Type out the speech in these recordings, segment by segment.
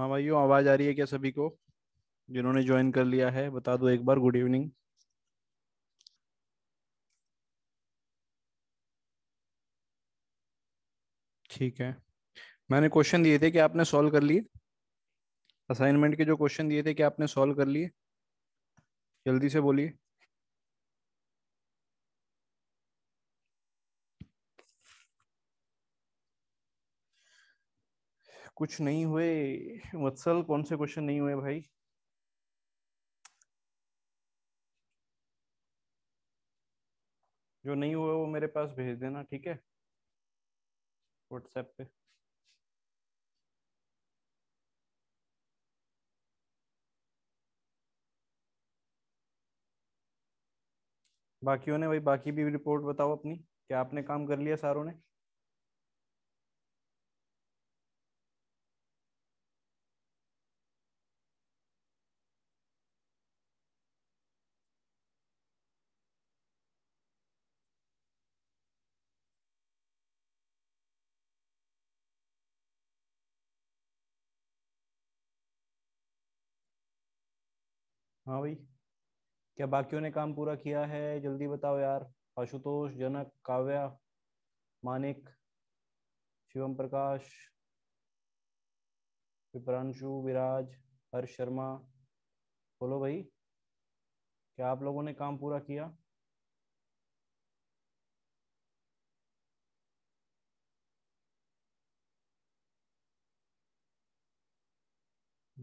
हाँ भाइयों आवाज आ रही है क्या सभी को जिन्होंने ज्वाइन कर लिया है बता दो एक बार गुड इवनिंग ठीक है मैंने क्वेश्चन दिए थे कि आपने सॉल्व कर लिए असाइनमेंट के जो क्वेश्चन दिए थे कि आपने सॉल्व कर लिए जल्दी से बोलिए कुछ नहीं हुए वत्सल कौन से क्वेश्चन नहीं हुए भाई जो नहीं हुए वो मेरे पास भेज देना ठीक है व्हाट्सएप पे बाकियों ने भाई बाकी भी रिपोर्ट बताओ अपनी क्या आपने काम कर लिया सारों ने हाँ भाई क्या बाकियों ने काम पूरा किया है जल्दी बताओ यार आशुतोष जनक काव्या मानिक शिवम प्रकाश विपरांशु विराज हर्ष शर्मा बोलो भाई क्या आप लोगों ने काम पूरा किया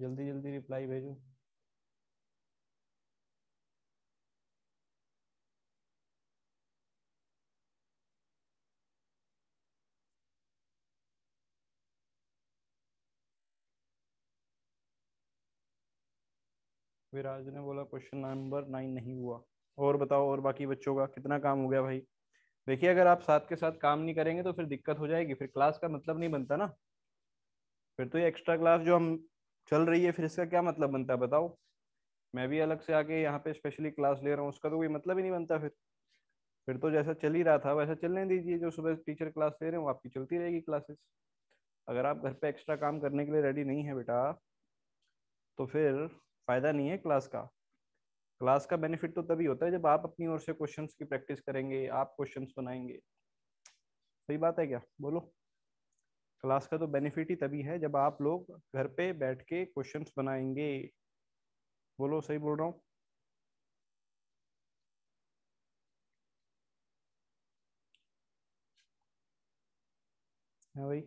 जल्दी जल्दी रिप्लाई भेजो विराज ने बोला क्वेश्चन नंबर नाइन नहीं हुआ और बताओ और बाकी बच्चों का कितना काम हो गया भाई देखिए अगर आप साथ के साथ काम नहीं करेंगे तो फिर दिक्कत हो जाएगी फिर क्लास का मतलब नहीं बनता ना फिर तो ये एक्स्ट्रा क्लास जो हम चल रही है फिर इसका क्या मतलब बनता है बताओ मैं भी अलग से आके यहाँ पे स्पेशली क्लास ले रहा हूँ उसका तो कोई मतलब ही नहीं बनता फिर फिर तो जैसा चल ही रहा था वैसा चलने दीजिए जो सुबह टीचर क्लास ले रहे हो आपकी चलती रहेगी क्लासेस अगर आप घर पे एक्स्ट्रा काम करने के लिए रेडी नहीं है बेटा तो फिर फ़ायदा नहीं है क्लास का क्लास का बेनिफिट तो तभी होता है जब आप अपनी ओर से क्वेश्चंस की प्रैक्टिस करेंगे आप क्वेश्चंस बनाएंगे सही बात है क्या बोलो क्लास का तो बेनिफिट ही तभी है जब आप लोग घर पे बैठ के क्वेश्चंस बनाएंगे बोलो सही बोल रहा हूँ हाँ भाई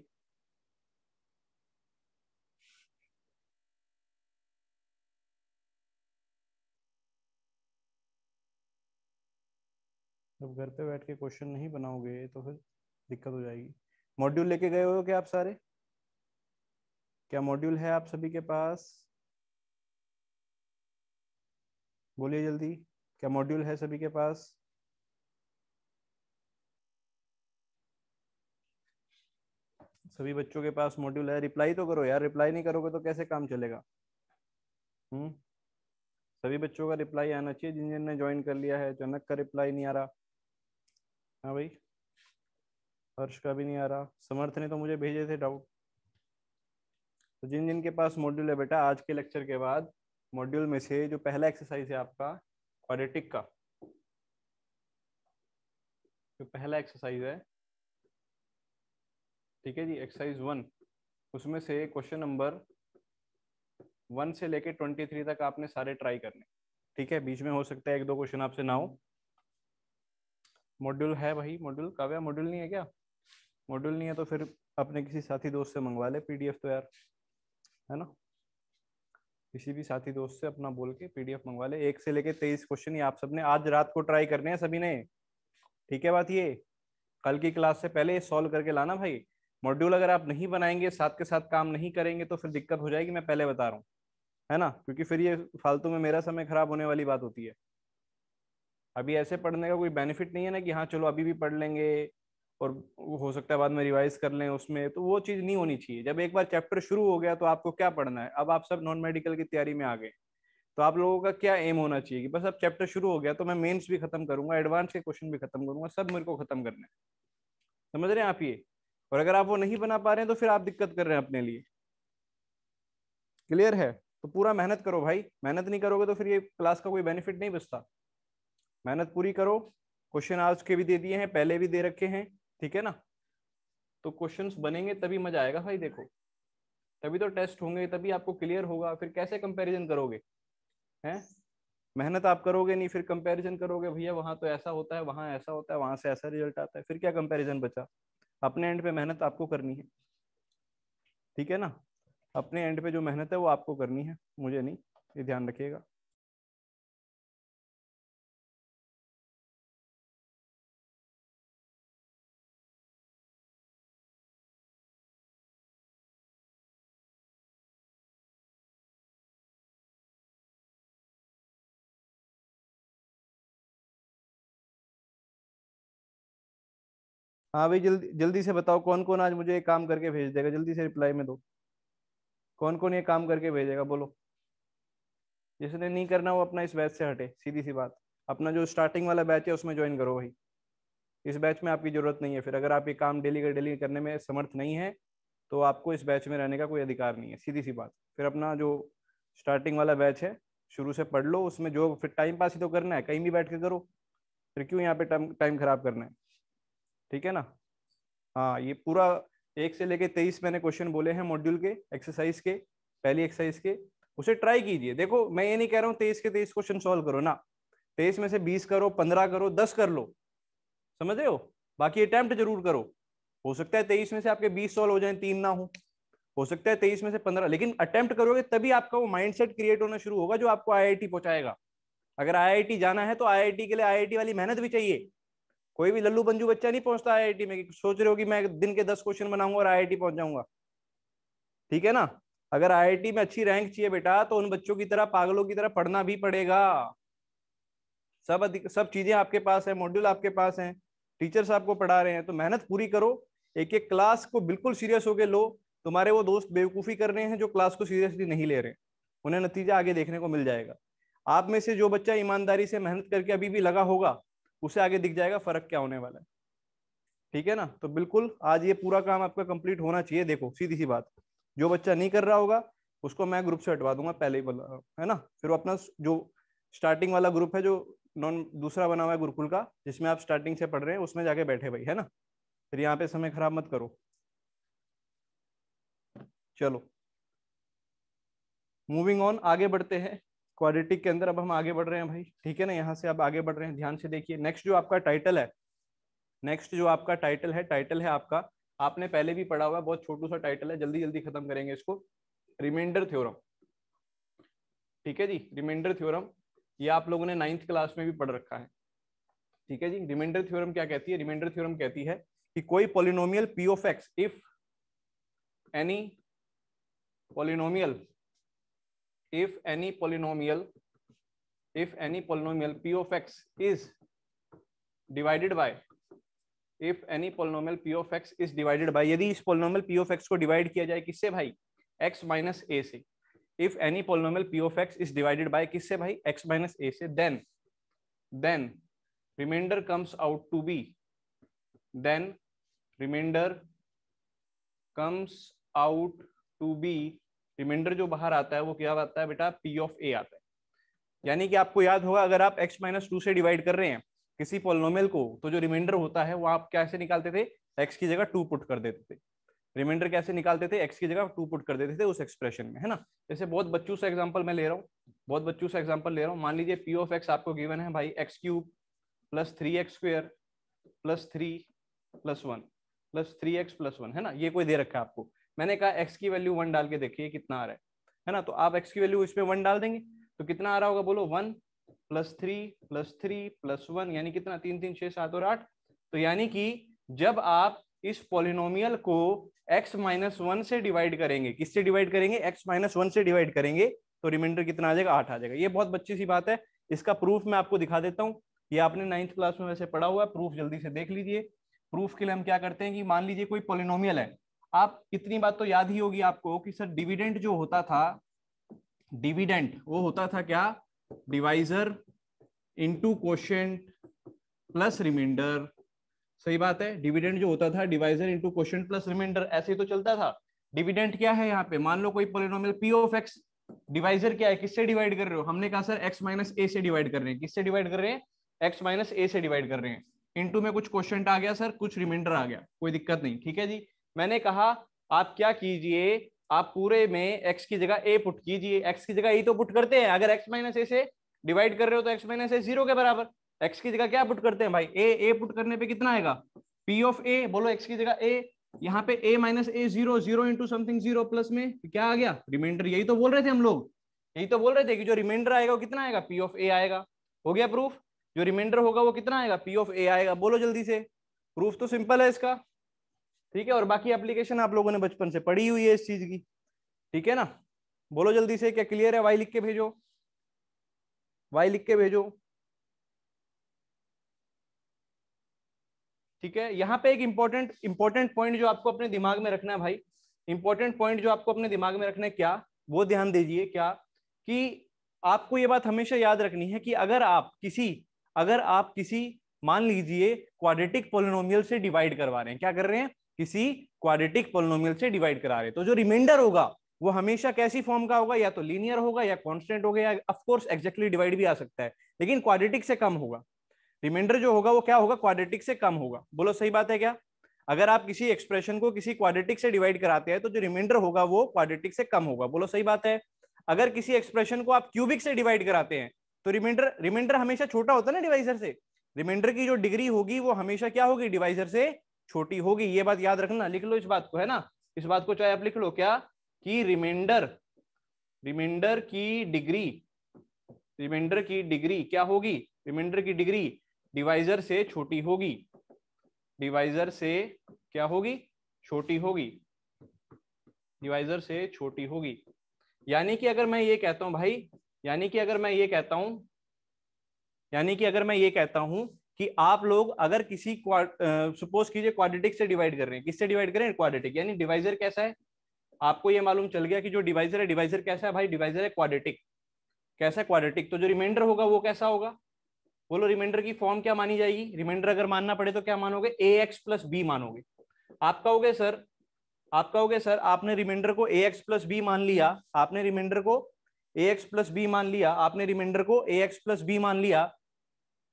जब घर पे बैठ के क्वेश्चन नहीं बनाओगे तो फिर दिक्कत हो जाएगी मॉड्यूल लेके गए हो क्या आप सारे क्या मॉड्यूल है आप सभी के पास बोलिए जल्दी क्या मॉड्यूल है सभी के पास सभी बच्चों के पास मॉड्यूल है रिप्लाई तो करो यार रिप्लाई नहीं करोगे तो कैसे काम चलेगा हम्म सभी बच्चों का रिप्लाई आना चाहिए जिन जिनने ज्वाइन कर लिया है जनक का रिप्लाई नहीं आ रहा हाँ भाई हर्ष का भी नहीं आ रहा समर्थ ने तो मुझे भेजे थे डाउट तो जिन जिन के पास मॉड्यूल है बेटा आज के लेक्चर के बाद मॉड्यूल में से जो पहला एक्सरसाइज है आपका ऑडिटिक का जो पहला एक्सरसाइज है ठीक है जी एक्सरसाइज वन उसमें से क्वेश्चन नंबर वन से लेके ट्वेंटी थ्री तक आपने सारे ट्राई करने ठीक है बीच में हो सकता है एक दो क्वेश्चन आपसे ना हो मॉड्यूल है भाई मॉड्यूल व्या मॉड्यूल नहीं है क्या मॉड्यूल नहीं है तो फिर अपने किसी साथी दोस्त से मंगवा ले पीडीएफ तो यार है ना किसी भी साथी दोस्त से अपना बोल के पीडीएफ मंगवा ले एक से लेके तेईस क्वेश्चन ही आप सबने आज रात को ट्राई करने हैं सभी ने ठीक है बात ये कल की क्लास से पहले ये सॉल्व करके लाना भाई मॉड्यूल अगर आप नहीं बनाएंगे साथ के साथ काम नहीं करेंगे तो फिर दिक्कत हो जाएगी मैं पहले बता रहा हूँ है ना क्योंकि फिर ये फालतू में मेरा समय खराब होने वाली बात होती है अभी ऐसे पढ़ने का कोई बेनिफिट नहीं है ना कि हाँ चलो अभी भी पढ़ लेंगे और हो सकता है बाद में रिवाइज कर लें उसमें तो वो चीज़ नहीं होनी चाहिए जब एक बार चैप्टर शुरू हो गया तो आपको क्या पढ़ना है अब आप सब नॉन मेडिकल की तैयारी में आ गए तो आप लोगों का क्या एम होना चाहिए कि बस अब चैप्टर शुरू हो गया तो मैं मेंस भी खत्म करूंगा एडवांस के क्वेश्चन भी खत्म करूंगा सब मेरे को खत्म करना है समझ रहे हैं आप ये और अगर आप वो नहीं बना पा रहे हैं तो फिर आप दिक्कत कर रहे हैं अपने लिए क्लियर है तो पूरा मेहनत करो भाई मेहनत नहीं करोगे तो फिर ये क्लास का कोई बेनिफिट नहीं बचता मेहनत पूरी करो क्वेश्चन आज के भी दे दिए हैं पहले भी दे रखे हैं ठीक है ना तो क्वेश्चंस बनेंगे तभी मजा आएगा भाई देखो तभी तो टेस्ट होंगे तभी आपको क्लियर होगा फिर कैसे कंपैरिजन करोगे हैं मेहनत आप करोगे नहीं फिर कंपैरिजन करोगे भैया वहाँ तो ऐसा होता है वहाँ ऐसा होता है वहाँ से ऐसा रिजल्ट आता है फिर क्या कंपेरिज़न बचा अपने एंड पे मेहनत आपको करनी है ठीक है ना अपने एंड पे जो मेहनत है वो आपको करनी है मुझे नहीं ये ध्यान रखिएगा हाँ भाई जल्दी जल्दी से बताओ कौन कौन आज मुझे ये काम करके भेज देगा जल्दी से रिप्लाई में दो कौन कौन ये काम करके भेजेगा बोलो जिसने नहीं करना वो अपना इस बैच से हटे सीधी सी बात अपना जो स्टार्टिंग वाला बैच है उसमें ज्वाइन करो भाई इस बैच में आपकी ज़रूरत नहीं है फिर अगर आप ये काम डेली कर डेली करने में समर्थ नहीं है तो आपको इस बैच में रहने का कोई अधिकार नहीं है सीधी सी बात फिर अपना जो स्टार्टिंग वाला बैच है शुरू से पढ़ लो उसमें जो फिर टाइम पास ही तो करना है कहीं भी बैठ के करो फिर क्यों यहाँ पे टाइम टाइम खराब करना है ठीक है ना हाँ ये पूरा एक से लेके तेईस मैंने क्वेश्चन बोले हैं मॉड्यूल के एक्सरसाइज के पहली एक्सरसाइज के उसे ट्राई कीजिए देखो मैं ये नहीं कह रहा हूँ तेईस के तेईस क्वेश्चन सोल्व करो ना तेईस में से बीस करो पंद्रह करो दस कर लो समझ रहे हो बाकी अटैम्प्ट जरूर करो हो सकता है तेईस में से आपके बीस सोल्व हो जाए तीन ना हो हो सकता है तेईस में से पंद्रह लेकिन अटेम्प्ट करोगे तभी आपका वो माइंडसेट क्रिएट होना शुरू होगा जो आपको आईआईटी पहुंचाएगा अगर आईआईटी जाना है तो आईआईटी के लिए आईआईटी वाली मेहनत भी चाहिए कोई भी लल्लू बंजू बच्चा नहीं पहुंचता आईआईटी में सोच रहे हो कि मैं दिन के दस क्वेश्चन बनाऊंगा और आईआईटी पहुंच जाऊंगा ठीक है ना अगर आईआईटी में अच्छी रैंक चाहिए बेटा तो उन बच्चों की तरह पागलों की तरह पढ़ना भी पड़ेगा सब अधिक सब चीजें आपके पास है मॉड्यूल आपके पास है टीचर्स आपको पढ़ा रहे हैं तो मेहनत पूरी करो एक एक क्लास को बिल्कुल सीरियस होके लो तुम्हारे वो दोस्त बेवकूफ़ी कर रहे हैं जो क्लास को सीरियसली नहीं ले रहे उन्हें नतीजा आगे देखने को मिल जाएगा आप में से जो बच्चा ईमानदारी से मेहनत करके अभी भी लगा होगा उसे आगे दिख जाएगा फर्क क्या होने वाला है ठीक है ना तो बिल्कुल आज ये पूरा काम आपका कंप्लीट होना चाहिए देखो सीधी सी बात जो बच्चा नहीं कर रहा होगा उसको मैं ग्रुप से हटवा दूंगा पहले ही बोला है ना फिर वो अपना जो स्टार्टिंग वाला ग्रुप है जो नॉन दूसरा बना हुआ है गुरुकुल का जिसमें आप स्टार्टिंग से पढ़ रहे हैं उसमें जाके बैठे भाई है ना फिर यहाँ पे समय खराब मत करो चलो मूविंग ऑन आगे बढ़ते हैं क्वाड्रेटिक के अंदर अब हम आगे बढ़ रहे हैं भाई ठीक है ना यहाँ से आप आगे बढ़ रहे हैं ध्यान से देखिए नेक्स्ट जो आपका टाइटल है नेक्स्ट जो आपका टाइटल है टाइटल है आपका आपने पहले भी पढ़ा हुआ बहुत छोटू सा टाइटल है जल्दी जल्दी खत्म करेंगे इसको रिमाइंडर थ्योरम ठीक है जी रिमाइंडर थ्योरम ये आप लोगों ने नाइन्थ क्लास में भी पढ़ रखा है ठीक है जी रिमाइंडर थ्योरम क्या कहती है रिमाइंडर थ्योरम कहती है कि कोई polynomial P of X if any polynomial if any polynomial if any polynomial p of x is divided by if any polynomial p of x is divided by यदि इस polynomial p of x को divide किया जाए किससे भाई x minus a से if any polynomial p of x is divided by किससे भाई x minus a से then then remainder comes out to be then remainder comes out to be remainder जो बाहर आता है वो क्या आता है बेटा पी ऑफ ए आता है यानी कि आपको याद होगा अगर आप एक्स माइनस टू से डिवाइड कर रहे हैं किसी पोलोमेल को तो जो रिमाइंडर होता है वो आप कैसे निकालते थे एक्स की जगह टू पुट कर देते थे रिमाइंडर कैसे निकालते थे एक्स की जगह टू पुट कर देते थे उस एक्सप्रेशन में है ना जैसे बहुत बच्चों से एग्जाम्पल मैं ले रहा हूँ बहुत बच्चों से एग्जाम्पल ले रहा हूँ मान लीजिए पी ऑफ एक्स आपको गिवन है भाई X cube plus three X square plus three plus one plus three X plus one है ना ये कोई दे रखा है आपको मैंने कहा एक्स की वैल्यू वन डाल के देखिए कितना आ रहा है है ना तो आप एक्स की वैल्यू इसमें वन डाल देंगे तो कितना आ रहा होगा बोलो one plus three plus three plus one यानी कितना तीन तीन छह सात और आठ तो यानी कि जब आप इस पॉलिनोमियल को x माइनस वन से डिवाइड करेंगे किससे डिवाइड करेंगे x माइनस वन से डिवाइड करेंगे तो रिमाइंडर कितना आ जाएगा आठ आ जाएगा ये बहुत बच्ची सी बात है इसका प्रूफ मैं आपको दिखा देता हूँ ये आपने नाइन्थ क्लास में वैसे पढ़ा हुआ है प्रूफ जल्दी से देख लीजिए प्रूफ के लिए हम क्या करते हैं कि मान लीजिए कोई पोलिनोमियल है आप इतनी बात तो याद ही होगी आपको कि सर डिविडेंट जो होता था डिविडेंट वो होता था क्या divisor into question plus remainder सही बात है डिविडेंट जो होता था divisor into question plus remainder ऐसे ही तो चलता था डिविडेंट क्या है यहाँ पे मान लो कोई polynomial P of X divisor क्या है किससे डिवाइड कर रहे हो हमने कहा सर एक्स माइनस ए से डिवाइड कर रहे हैं किससे डिवाइड कर रहे हैं एक्स माइनस ए से डिवाइड कर रहे हैं इंटू में कुछ क्वेश्चन आ गया सर कुछ रिमाइंडर आ गया कोई दिक्कत नहीं ठीक है जी मैंने कहा आप क्या कीजिए आप पूरे में एक्स की जगह ए पुट कीजिए एक्स की जगह ए e तो पुट करते हैं अगर एक्स माइनस ए से डिवाइड कर रहे हो तो एक्स माइनस ए जीरो के बराबर एक्स की जगह क्या पुट करते हैं भाई ए ए पुट करने पे कितना आएगा पी ऑफ ए बोलो एक्स की जगह ए यहाँ पे A minus A zero zero into something zero plus में क्या आ गया रिमाइंडर यही तो बोल रहे थे हम लोग यही तो बोल रहे थे कि जो रिमाइंडर आएगा वो कितना आएगा पी ऑफ ए आएगा हो गया प्रूफ जो रिमाइंडर होगा वो कितना आएगा पी ऑफ ए आएगा बोलो जल्दी से प्रूफ तो सिंपल है इसका ठीक है और बाकी एप्लीकेशन आप लोगों ने बचपन से पढ़ी हुई है इस चीज की ठीक है ना बोलो जल्दी से क्या क्लियर है वाई लिख के भेजो वाई लिख के भेजो ठीक है यहाँ पे एक इंपॉर्टेंट इंपॉर्टेंट पॉइंट जो आपको अपने दिमाग में रखना है भाई इंपॉर्टेंट पॉइंट जो आपको अपने दिमाग में रखना है क्या वो ध्यान दीजिए क्या कि आपको ये बात हमेशा याद रखनी है कि अगर आप किसी अगर आप किसी मान लीजिए क्वाड्रेटिक पोलिनोमियल से डिवाइड करवा रहे हैं क्या कर रहे हैं किसी क्वाड्रेटिक पोलिनोमियल से डिवाइड करा रहे तो जो रिमाइंडर होगा वो हमेशा कैसी फॉर्म का होगा या तो लीनियर होगा या कॉन्स्टेंट होगा या ऑफकोर्स एग्जैक्टली डिवाइड भी आ सकता है लेकिन क्वाड्रेटिक से कम होगा रिमाइंडर जो होगा वो क्या होगा क्वाड्रेटिक से कम होगा बोलो सही बात है क्या अगर आप किसी एक्सप्रेशन को किसी क्वाड्रेटिक से डिवाइड कराते हैं तो जो रिमाइंडर होगा वो क्वाड्रेटिक से कम होगा बोलो सही बात है अगर किसी एक्सप्रेशन को आप क्यूबिक से डिवाइड कराते हैं तो रिमाइंडर रिमाइंडर हमेशा छोटा होता है ना डिवाइजर से रिमाइंडर की जो डिग्री होगी वो हमेशा क्या होगी डिवाइजर से छोटी होगी ये बात याद रखना लिख लो इस बात को है ना इस बात को चाहे आप लिख लो क्या कि रिमाइंडर रिमाइंडर की डिग्री रिमाइंडर की डिग्री क्या होगी रिमाइंडर की डिग्री डिवाइजर से छोटी होगी डिवाइजर से क्या होगी छोटी होगी डिवाइजर से छोटी होगी यानी कि अगर मैं ये कहता हूं भाई यानी कि अगर मैं ये कहता हूं यानी कि अगर मैं ये कहता हूं कि आप लोग अगर किसी सपोज कीजिए क्वाड्रेटिक से डिवाइड कर रहे हैं किससे डिवाइड करें क्वाड्रेटिक यानी डिवाइजर कैसा है आपको ये मालूम चल गया कि जो डिवाइजर है डिवाइजर कैसा है भाई डिवाइजर है क्वाड्रेटिक कैसा क्वाड्रेटिक तो जो रिमाइंडर होगा वो कैसा होगा बोलो रिमाइंडर की फॉर्म क्या मानी जाएगी रिमाइंडर अगर मानना पड़े तो क्या मानोगे ए एक्स प्लस बी मानोगे आप कहोगे सर आप कहोगे सर आपने रिमाइंडर को ए एक्स प्लस बी मान लिया आपने रिमाइंडर को ए एक्स प्लस बी मान लिया आपने रिमाइंडर को ए एक्स प्लस बी मान लिया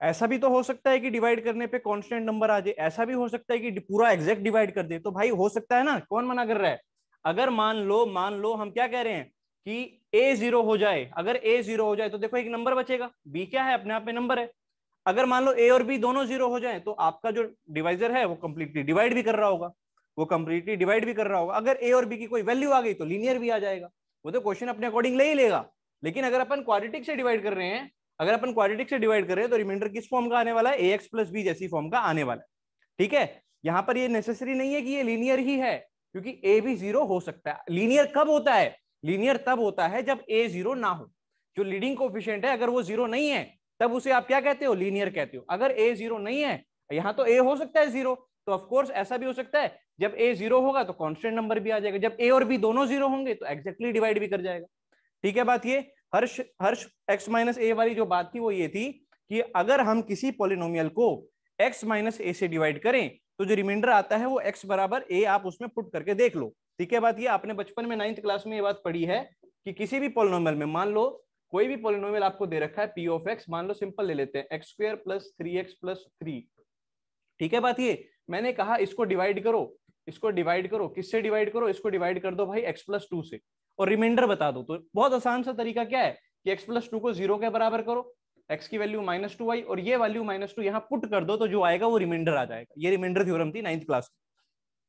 ऐसा भी तो हो सकता है कि डिवाइड करने पे कांस्टेंट नंबर आ जाए ऐसा भी हो सकता है कि पूरा एग्जैक्ट डिवाइड कर दे तो भाई हो सकता है ना कौन मना कर रहा है अगर मान लो मान लो हम क्या कह रहे हैं कि ए जीरो हो जाए अगर ए जीरो हो जाए तो देखो एक नंबर बचेगा बी क्या है अपने आप में नंबर है अगर मान लो ए और बी दोनों जीरो हो जाए तो आपका जो डिवाइजर है वो कंप्लीटली डिवाइड भी कर रहा होगा वो कंप्लीटली डिवाइड भी कर रहा होगा अगर ए और बी की कोई वैल्यू आ गई तो लीनियर भी आ जाएगा वो तो क्वेश्चन अपने अकॉर्डिंग ले ही लेगा लेकिन अगर अपन क्वाड्रेटिक से डिवाइड कर रहे हैं अगर अपन क्वाड्रेटिक से डिवाइड करें तो रिमाइंडर किस फॉर्म का आने वाला है ए एक्स प्लस बी जैसी फॉर्म का आने वाला है ठीक है यहाँ पर ये नेसेसरी नहीं है कि ये लीनियर ही है क्योंकि ए भी जीरो हो सकता है लीनियर कब होता है लीनियर तब होता है जब ए जीरो ना हो जो लीडिंग कोफिशियंट है अगर वो जीरो नहीं है तब उसे आप क्या कहते हो लीनियर कहते हो अगर ए जीरो नहीं है यहाँ तो ए हो सकता है जीरो तो ऑफकोर्स ऐसा भी हो सकता है जब ए जीरो होगा तो कॉन्स्टेंट नंबर भी आ जाएगा जब ए और बी दोनों जीरो होंगे तो एक्जेक्टली exactly डिवाइड भी कर जाएगा ठीक है बात ये हर्ष हर्ष एक्स माइनस ए वाली जो बात थी वो ये थी कि अगर हम किसी पोलिनोमियल को एक्स माइनस ए से डिवाइड करें तो जो रिमाइंडर आता है वो एक्स बराबर ए आप उसमें पुट करके देख लो ठीक है बात ये आपने बचपन में नाइन्थ क्लास में ये बात पढ़ी है कि किसी भी पोलिनोमियल में मान लो कोई भी पोलिनोमियल आपको दे रखा है पी ऑफ एक्स मान लो सिंपल ले लेते हैं X square plus three X plus three ठीक है बात ये मैंने कहा इसको डिवाइड करो इसको डिवाइड करो किससे डिवाइड करो इसको डिवाइड कर दो भाई एक्स प्लस टू से और रिमाइंडर बता दो तो बहुत आसान सा तरीका क्या है कि एक्स प्लस टू को जीरो के बराबर करो एक्स की वैल्यू माइनस टू आई और ये वैल्यू माइनस टू यहाँ पुट कर दो तो जो आएगा वो रिमाइंडर आ जाएगा ये रिमाइंडर थ्योरम थी नाइन्थ क्लास में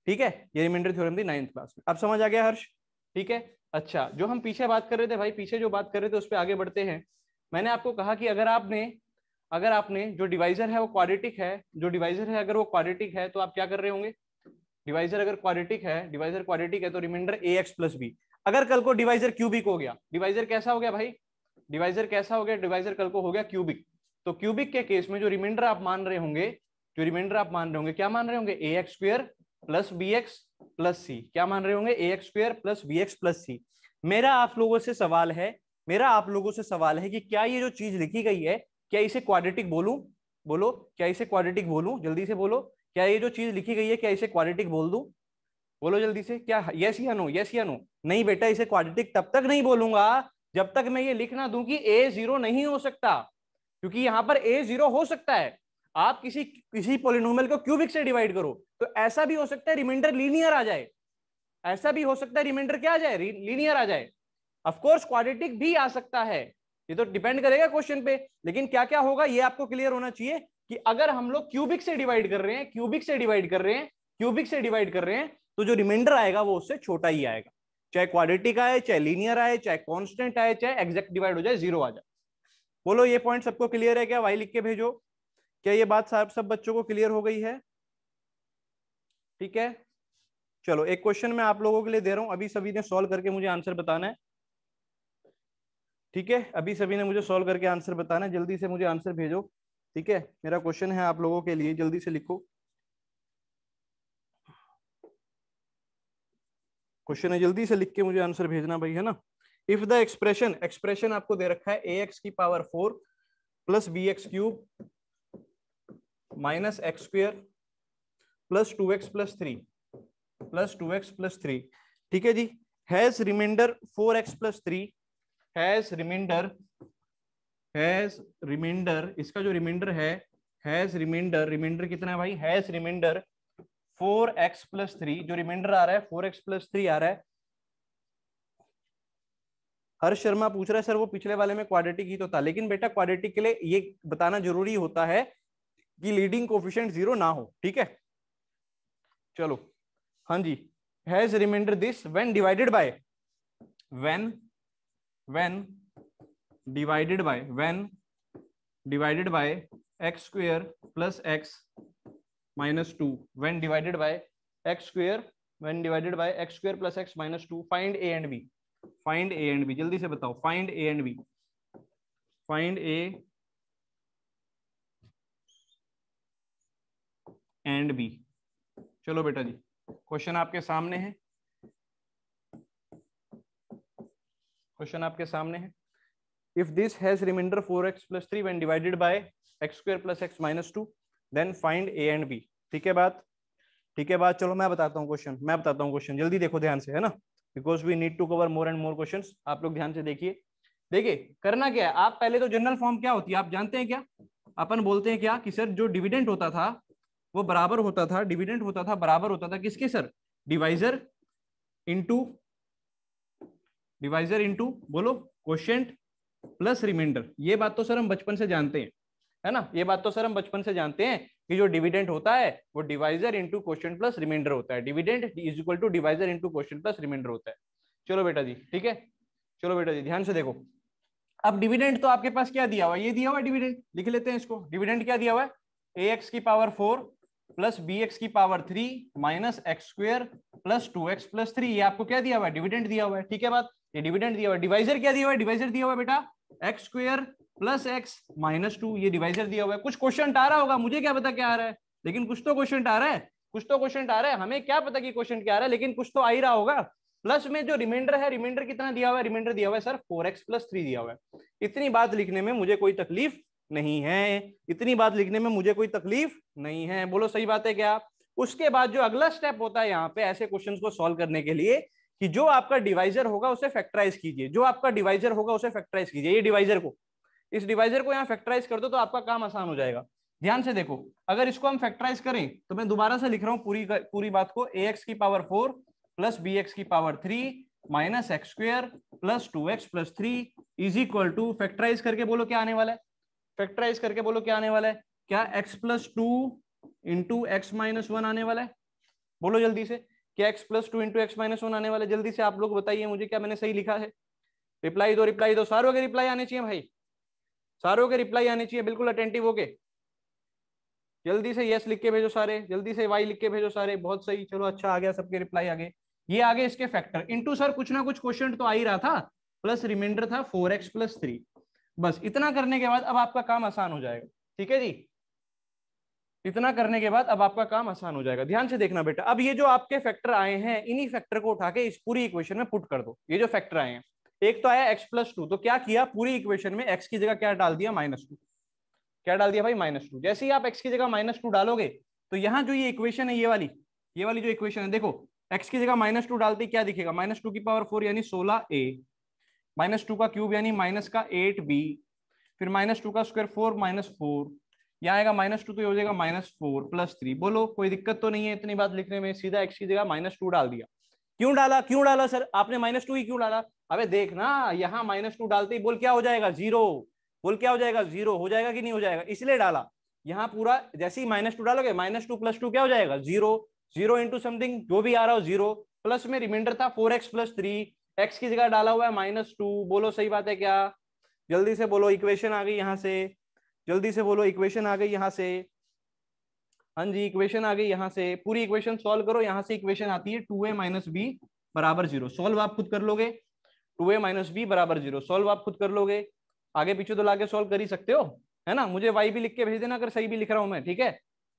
ठीक है ये रिमाइंडर थ्योरम थी नाइन्थ क्लास में अब समझ आ गया हर्ष ठीक है अच्छा जो हम पीछे बात कर रहे थे भाई पीछे जो बात कर रहे थे उस पर आगे बढ़ते हैं मैंने आपको कहा कि अगर आपने अगर आपने जो डिवाइजर है वो क्वाड्रेटिक है जो डिवाइजर है अगर वो क्वाड्रेटिक है तो आप क्या कर रहे होंगे डिवाइजर अगर क्वाड्रेटिक है डिवाइजर क्वाड्रेटिक है तो remainder A X plus B अगर कल को डिवाइजर क्यूबिक हो गया डिवाइजर कैसा हो गया भाई डिवाइजर कैसा हो गया डिवाइजर कल को हो गया क्यूबिक तो क्यूबिक के केस में जो रिमाइंडर आप मान रहे होंगे जो रिमाइंडर आप मान रहे होंगे क्या मान रहे होंगे A x square plus B x plus C क्या मान रहे होंगे A x square plus B x plus C मेरा आप लोगों से सवाल है मेरा आप लोगों से सवाल है कि क्या ये जो चीज लिखी गई है क्या इसे क्वाड्रेटिक बोलू बोलो क्या इसे क्वाड्रेटिक बोलू जल्दी से बोलो क्या ये जो चीज लिखी गई है क्या इसे क्वाड्रेटिक बोल दू बोलो जल्दी से क्या यस या नो यस या नो नहीं बेटा इसे क्वाड्रेटिक तब तक नहीं बोलूंगा जब तक मैं ये लिख ना दूं कि ए जीरो नहीं हो सकता क्योंकि यहां पर ए जीरो हो सकता है आप किसी किसी पोलिनोमल को क्यूबिक से डिवाइड करो तो ऐसा भी हो सकता है रिमाइंडर लीनियर आ जाए ऐसा भी हो सकता है रिमाइंडर क्या आ जाए लीनियर आ जाए अफकोर्स क्वाड्रेटिक भी आ सकता है ये तो डिपेंड करेगा क्वेश्चन पे लेकिन क्या क्या होगा ये आपको क्लियर होना चाहिए कि अगर हम लोग क्यूबिक से डिवाइड कर रहे हैं क्यूबिक से डिवाइड कर रहे हैं क्यूबिक से डिवाइड कर रहे हैं तो जो रिमाइंडर आएगा वो उससे छोटा ही आएगा चाहे क्वालिटी का है चाहे लीनियर आए चाहे कॉन्स्टेंट आए चाहे एग्जैक्ट डिवाइड हो जाए जीरो आ जाए बोलो ये पॉइंट सबको क्लियर है क्या वाई लिख के भेजो क्या ये बात साहब सब बच्चों को क्लियर हो गई है ठीक है चलो एक क्वेश्चन मैं आप लोगों के लिए दे रहा हूं अभी सभी ने सॉल्व करके मुझे आंसर बताना है ठीक है अभी सभी ने मुझे सॉल्व करके आंसर बताना है जल्दी से मुझे आंसर भेजो ठीक है मेरा क्वेश्चन है आप लोगों के लिए जल्दी से लिखो क्वेश्चन है जल्दी से लिख के मुझे आंसर भेजना भाई है ना इफ द एक्सप्रेशन एक्सप्रेशन आपको दे रखा है ए एक्स की power four plus B x cube minus x square plus two x plus three plus two x plus three ठीक है जी has remainder four x plus three has remainder has remainder इसका जो रिमाइंडर है has reminder reminder कितना है भाई has remainder four x plus three जो रिमाइंडर आ रहा है फोर एक्स प्लस थ्री आ रहा है हर्ष शर्मा पूछ रहा है सर वो पिछले वाले में क्वाड्रेटिक ही तो था लेकिन बेटा क्वाड्रेटिक के लिए ये बताना जरूरी होता है कि लीडिंग कोफिशियंट जीरो ना हो ठीक है चलो हाँ जी has remainder this when divided by when when divided by when divided by x square plus x minus two when divided by x square when divided by x square plus x minus two find a and b find a and b जल्दी से बताओ find a and b find a and b चलो बेटा जी question आपके सामने है question आपके सामने है if this has remainder four x plus three when divided by x square minus two then find a and b ठीक है बात ठीक है बात चलो मैं बताता हूँ क्वेश्चन मैं बताता हूँ क्वेश्चन जल्दी देखो ध्यान से है ना because we need to cover more and more question आप लोग ध्यान से देखिए देखिए करना क्या है आप पहले तो जनरल फॉर्म क्या होती है आप जानते हैं क्या अपन बोलते हैं क्या कि सर जो डिविडेंट होता था वो बराबर होता था डिविडेंट होता था बराबर होता था किसके sir divisor into divisor into बोलो क्वेश्चन प्लस रिमाइंडर ये बात तो सर हम बचपन से जानते हैं है ना ये बात तो सर हम बचपन से जानते हैं कि जो डिविडेंट होता है वो divisor into question plus remainder होता है dividend is equal to divisor into question plus remainder होता है चलो बेटा जी ठीक है चलो बेटा जी ध्यान से देखो अब डिविडेंट तो आपके पास क्या दिया हुआ ये दिया हुआ डिविडेंट लिख लेते हैं इसको डिविडेंट क्या दिया हुआ है ए एक्स की power four plus B x की power three minus x square plus two x plus three ये आपको क्या दिया हुआ है डिविडेंट दिया हुआ है ठीक है बात ये डिविडेंट दिया हुआ है डिवाइजर क्या दिया हुआ है डिवाइजर दिया हुआ है बेटा x square plus x minus two ये डिवाइजर दिया हुआ है कुछ क्वेश्चन आ रहा होगा मुझे क्या पता क्या आ रहा है लेकिन कुछ तो क्वेश्चन आ रहा है कुछ तो क्वेश्चन आ रहा है हमें क्या पता कि क्वेश्चन क्या आ रहा है लेकिन कुछ तो आ ही रहा होगा प्लस में जो रिमाइंडर है रिमाइंडर कितना दिया हुआ है रिमाइंडर दिया हुआ है sir four x plus three दिया हुआ है इतनी बात लिखने में मुझे कोई तकलीफ नहीं है इतनी बात लिखने में मुझे कोई तकलीफ नहीं है बोलो सही बात है क्या उसके बाद जो अगला स्टेप होता है यहाँ पे ऐसे क्वेश्चन को सोल्व करने के लिए कि जो आपका डिवाइजर होगा उसे फैक्टराइज कीजिए जो आपका डिवाइजर होगा उसे फैक्टराइज कीजिए ये डिवाइजर को इस डिवाइजर को यहाँ फैक्टराइज कर दो तो आपका काम आसान हो जाएगा ध्यान से देखो अगर इसको हम फैक्टराइज करें तो मैं दोबारा से लिख रहा हूँ पूरी पूरी बात को ए एक्स की power four plus B x की power three minus x square plus two x plus three is equal to factorise करके बोलो क्या आने वाला है फैक्टराइज करके बोलो क्या आने वाला है क्या x plus two into x minus one आने वाला है बोलो जल्दी से क्या x plus two into x minus one आने वाला है जल्दी से आप लोग बताइए मुझे क्या मैंने सही लिखा है रिप्लाई दो रिप्लाई दो सारों के रिप्लाई आने चाहिए भाई सारों के रिप्लाई आने चाहिए बिल्कुल अटेंटिव होके जल्दी से यस लिख के भेजो सारे जल्दी से वाई लिख के भेजो सारे बहुत सही चलो अच्छा आ गया सबके रिप्लाई आगे ये आगे इसके फैक्टर इंटू सर कुछ ना कुछ क्वेश्चन तो आ ही रहा था प्लस रिमाइंडर था फोर एक्स प्लस थ्री बस इतना करने के बाद अब आपका काम आसान हो जाएगा ठीक है जी इतना करने के बाद अब आपका काम आसान हो जाएगा ध्यान से देखना बेटा अब ये जो आपके फैक्टर आए हैं इन्हीं फैक्टर को उठा के इस पूरी इक्वेशन में पुट कर दो ये जो फैक्टर आए हैं एक तो आया x प्लस टू तो क्या किया पूरी इक्वेशन में x की जगह क्या डाल दिया माइनस टू क्या डाल दिया भाई माइनस टू जैसे ही आप x की जगह माइनस टू डालोगे तो यहाँ जो ये इक्वेशन है ये वाली ये वाली जो इक्वेशन है देखो x की जगह माइनस टू डालते क्या दिखेगा माइनस टू की पावर फोर यानी सोलह ए माइनस टू का क्यूब यानी माइनस का एट बी फिर माइनस टू का स्क्वायर फोर माइनस फोर यहाँ आएगा माइनस टू तो ये हो जाएगा माइनस फोर प्लस थ्री बोलो कोई दिक्कत तो नहीं है इतनी बात लिखने में सीधा एक्स की जगह माइनस टू डाल दिया क्यों डाला क्यों डाला सर आपने माइनस टू ही क्यों डाला अबे देखना यहाँ माइनस टू डालते ही बोल क्या हो जाएगा जीरो बोल क्या हो जाएगा जीरो हो जाएगा कि नहीं हो जाएगा इसलिए डाला यहाँ पूरा जैसे ही माइनस टू डालोगे माइनस टू प्लस टू क्या हो जाएगा जीरो जीरो इंटू समथिंग जो भी आ रहा हो जीरो प्लस में रिमाइंडर था four x plus three x की जगह डाला हुआ है माइनस टू बोलो सही बात है क्या जल्दी से बोलो इक्वेशन आ गई यहाँ से जल्दी से बोलो इक्वेशन आ गई यहाँ से हाँ जी इक्वेशन आ गई यहाँ से पूरी इक्वेशन सॉल्व करो यहाँ से इक्वेशन आती है टू ए माइनस बी बराबर जीरो सोल्व आप खुद कर लोगे टू ए माइनस बी बराबर जीरो सोल्व आप खुद कर लोगे आगे पीछे तो लाके सोल्व कर ही सकते हो है ना मुझे वाई भी लिख के भेज देना अगर सही भी लिख रहा हूं मैं ठीक है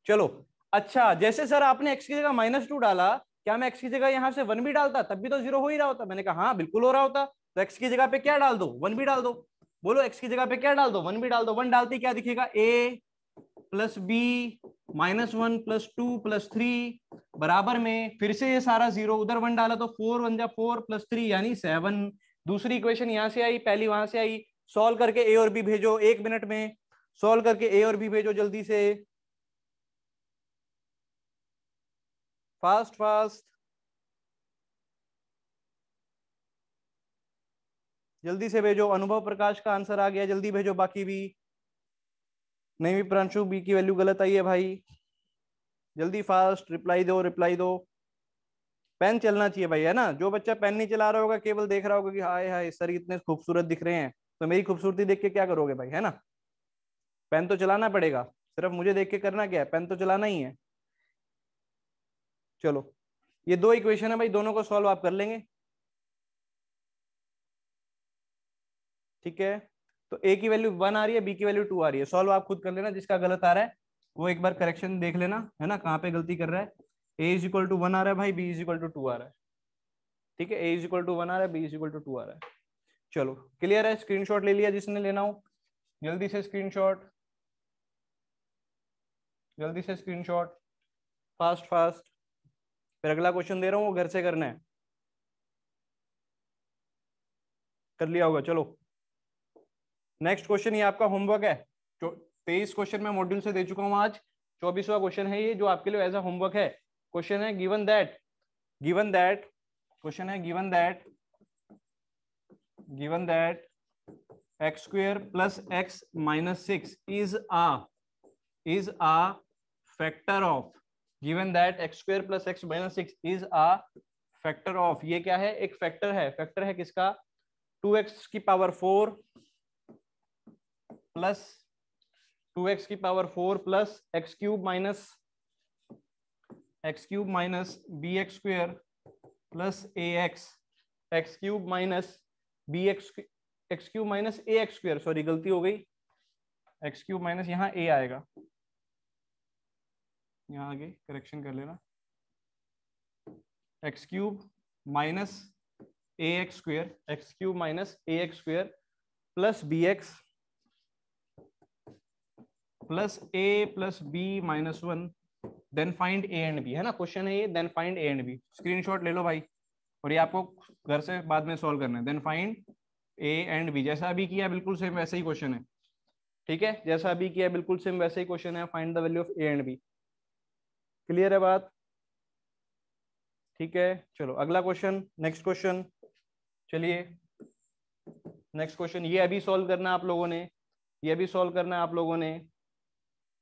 चलो अच्छा जैसे सर आपने एक्स की जगह माइनस टू डाला क्या मैं एक्स की जगह यहाँ से वन भी डालता तब भी तो जीरो हो ही रहा होता मैंने कहा हाँ बिल्कुल हो रहा होता तो एक्स की जगह पे क्या डाल दो वन भी डाल दो बोलो एक्स की जगह पे क्या डाल दो वन भी डाल दो वन डालती क्या दिखेगा a plus b minus one plus two plus three बराबर में फिर से ये सारा जीरो उधर वन डाला तो फोर वन जा फोर प्लस थ्री यानी सेवन दूसरी इक्वेशन यहां से आई पहली वहां से आई सॉल्व करके ए और बी भेजो एक मिनट में सॉल्व करके ए और बी भेजो जल्दी से फास्ट फास्ट जल्दी से भेजो अनुभव प्रकाश का आंसर आ गया जल्दी भेजो बाकी भी नहीं भी प्रांशु बी की वैल्यू गलत आई है भाई जल्दी फास्ट रिप्लाई दो रिप्लाई दो पेन चलना चाहिए भाई है ना जो बच्चा पेन नहीं चला रहा होगा केवल देख रहा होगा कि हाय हाय सर इतने खूबसूरत दिख रहे हैं तो मेरी खूबसूरती देख के क्या करोगे भाई है ना पेन तो चलाना पड़ेगा सिर्फ मुझे देख के करना क्या है पेन तो चलाना ही है चलो ये दो इक्वेशन है भाई दोनों को सॉल्व आप कर लेंगे ठीक है तो ए की वैल्यू वन आ रही है बी की वैल्यू टू आ रही है सॉल्व आप खुद कर लेना जिसका गलत आ रहा है वो एक बार करेक्शन देख लेना है ना कहाँ पे गलती कर रहा है a is equal to one आ रहा है भाई b is equal to two आ रहा है ठीक है a is equal to one आ रहा है b is equal to two आ रहा है चलो क्लियर है शॉट ले लिया जिसने लेना हो जल्दी से शॉट जल्दी से शॉट फास्ट फास्ट फिर अगला क्वेश्चन दे रहा हूँ वो घर से करना है कर लिया होगा चलो नेक्स्ट क्वेश्चन ये आपका होमवर्क है तेईस क्वेश्चन में मॉड्यूल से दे चुका हूँ आज चौबीसवा क्वेश्चन है ये जो आपके लिए एज अ होमवर्क है क्वेश्चन है given that given that question है given that given that x square plus x minus six is आ is a factor of given that x square plus x minus six is a factor of ये क्या है एक factor है factor है किसका two x की power four plus two x की power four plus x cube minus x cube minus b x square plus A x x cube minus b x x cube minus a x square sorry गलती हो गई x cube minus यहाँ ए आएगा यहाँ आगे correction कर लेना x cube minus a x square x cube minus a x square plus B x plus a plus b minus one then find a and b है ना क्वेश्चन है ये then find a and b screenshot ले लो भाई और ये आपको घर से बाद में सॉल्व करना है then find a and b जैसा अभी किया बिल्कुल सेम वैसे ही क्वेश्चन है ठीक है जैसा अभी किया बिल्कुल सेम वैसे ही क्वेश्चन है find the value of a and b clear है बात ठीक है चलो अगला क्वेश्चन नेक्स्ट क्वेश्चन चलिए नेक्स्ट क्वेश्चन ये अभी सॉल्व करना आप लोगों ने ये भी सॉल्व करना है आप लोगों ने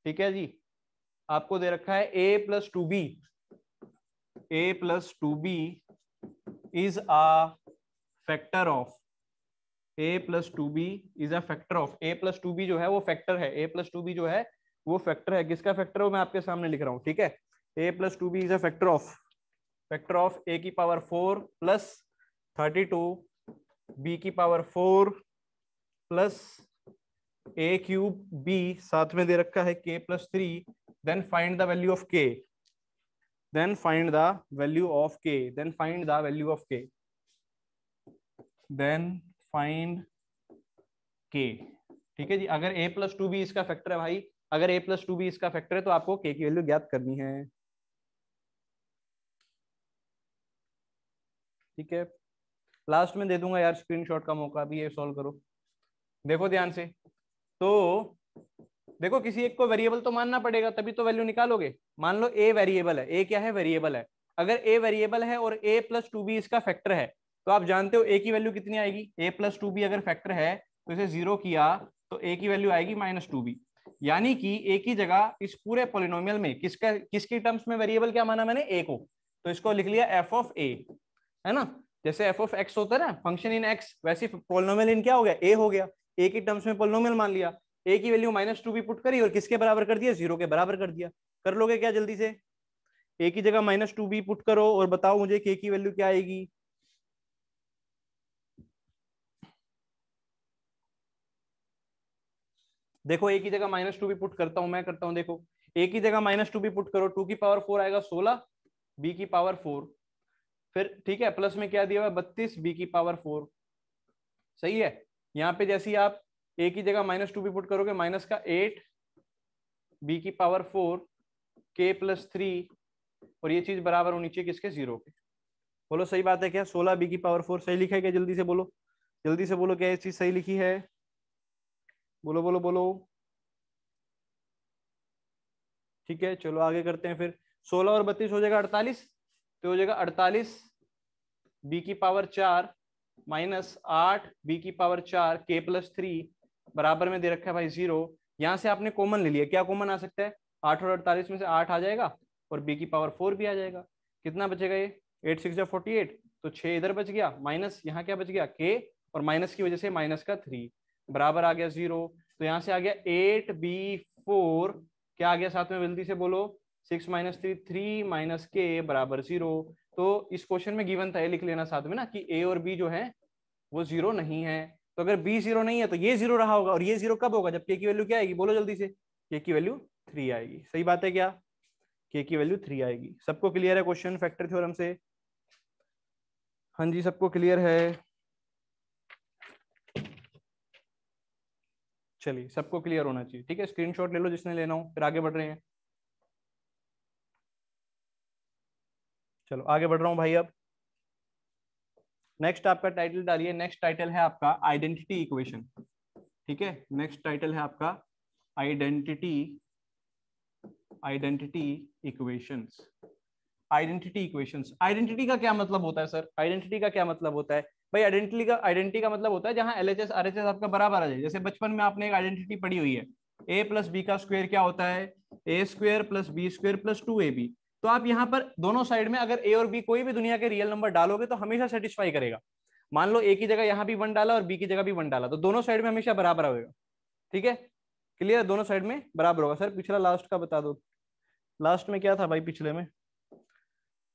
ठीक है जी आपको दे रखा है a plus two b a plus two b is a factor of a plus two b is a factor of a plus two b जो है वो फैक्टर है ए प्लस टू बी जो है वो फैक्टर है किसका फैक्टर है मैं आपके सामने लिख रहा हूं ठीक है a plus two b is a factor of factor of a की power four plus thirty two b की power four plus a cube b साथ में दे रखा है k plus three then find the value of k then find the value of k then find the value of k then find k ठीक है जी अगर ए plus to भी इसका फैक्टर है भाई अगर ए प्लस टू भी इसका फैक्टर है तो आपको के की वैल्यू ज्ञात करनी है ठीक है लास्ट में दे दूंगा यार स्क्रीनशॉट का मौका भी ये सॉल्व करो देखो ध्यान से तो देखो किसी एक को वेरिएबल तो मानना पड़ेगा तभी तो वैल्यू निकालोगे मान लो ए वेरिएबल है ए क्या है वेरिएबल है अगर ए वेरिएबल है और ए प्लस टू बी इसका फैक्टर है तो आप जानते हो ए की वैल्यू कितनी आएगी ए प्लस टू बी अगर फैक्टर है तो इसे जीरो किया तो ए की वैल्यू आएगी माइनस टू बी यानी कि ए की जगह इस पूरे पोलिनोमियल में किसका किसकी टर्म्स में वेरिएबल क्या माना मैंने ए को तो इसको लिख लिया एफ ऑफ ए है ना जैसे एफ ऑफ एक्स होता है ना फंक्शन इन एक्स वैसे पोलिनोमियल इन क्या हो गया ए हो गया ए की टर्म्स में पोलोमियल मान लिया ए की वैल्यू माइनस टू भी पुट करी और किसके बराबर कर दिया जीरो के बराबर कर दिया कर लोगे क्या जल्दी से ए की जगह माइनस टू भी पुट करो और बताओ मुझे के की वैल्यू क्या आएगी देखो ए की जगह माइनस टू भी पुट करता हूं मैं करता हूं देखो ए की जगह माइनस टू भी पुट करो टू की पावर फोर आएगा सोलह बी की पावर फोर फिर ठीक है प्लस में क्या दिया हुआ बत्तीस बी की पावर फोर सही है यहाँ पे जैसे आप ए की जगह माइनस टू भी पुट करोगे माइनस का एट बी की power four k plus three और ये चीज बराबर होनी चाहिए किसके जीरो के बोलो सही बात है क्या सोलह बी की पावर फोर सही लिखा है क्या जल्दी से बोलो जल्दी से बोलो क्या ये चीज सही लिखी है बोलो बोलो बोलो ठीक है चलो आगे करते हैं फिर सोलह और बत्तीस हो जाएगा अड़तालीस तो हो जाएगा अड़तालीस बी की पावर चार माइनस आठ बी की पावर चार के प्लस थ्री बराबर में दे रखा है भाई जीरो यहां से आपने कॉमन ले लिया क्या कॉमन आ सकता है आठ और अड़तालीस में से आठ आ जाएगा और बी की पावर फोर भी आ जाएगा कितना बचेगा ये एट सिक्स या फोर्टी एट तो छह इधर बच गया माइनस यहाँ क्या बच गया के और माइनस की वजह से माइनस का थ्री बराबर आ गया जीरो तो यहाँ से आ गया एट बी फोर क्या आ गया साथ में जल्दी से बोलो six minus three three minus k बराबर जीरो तो इस क्वेश्चन में गिवन था ये लिख लेना साथ में ना कि ए और बी जो है वो जीरो नहीं है तो अगर बी जीरो नहीं है तो ये जीरो रहा होगा और ये जीरो कब होगा जब के की वैल्यू क्या आएगी बोलो जल्दी से के की वैल्यू थ्री आएगी सही बात है क्या के की वैल्यू थ्री आएगी सबको क्लियर है क्वेश्चन फैक्टर थ्योरम से हाँ जी सबको क्लियर है चलिए सबको क्लियर होना चाहिए ठीक है स्क्रीनशॉट ले लो जिसने लेना हो फिर आगे बढ़ रहे हैं चलो आगे बढ़ रहा हूँ भाई अब नेक्स्ट आपका टाइटल डालिए नेक्स्ट टाइटल है आपका आइडेंटिटी इक्वेशन ठीक है नेक्स्ट टाइटल है आपका identity identity equations identity equations identity का क्या मतलब होता है सर आइडेंटिटी का क्या मतलब होता है भाई आइडेंटिटी का आइडेंटिटी का मतलब होता है जहां L H S R H S आपका बराबर आ जाए जैसे बचपन में आपने एक आइडेंटिटी पढ़ी हुई है ए प्लस बी का स्क्वेयर क्या होता है a square plus B square plus two A B तो आप यहाँ पर दोनों साइड में अगर ए और बी कोई भी दुनिया के रियल नंबर डालोगे तो हमेशा सेटिस्फाई करेगा मान लो ए की जगह यहाँ भी वन डाला और बी की जगह भी वन डाला तो दोनों साइड में हमेशा बराबर होगा ठीक है क्लियर दोनों साइड में बराबर होगा सर पिछला लास्ट का बता दो लास्ट में क्या था भाई पिछले में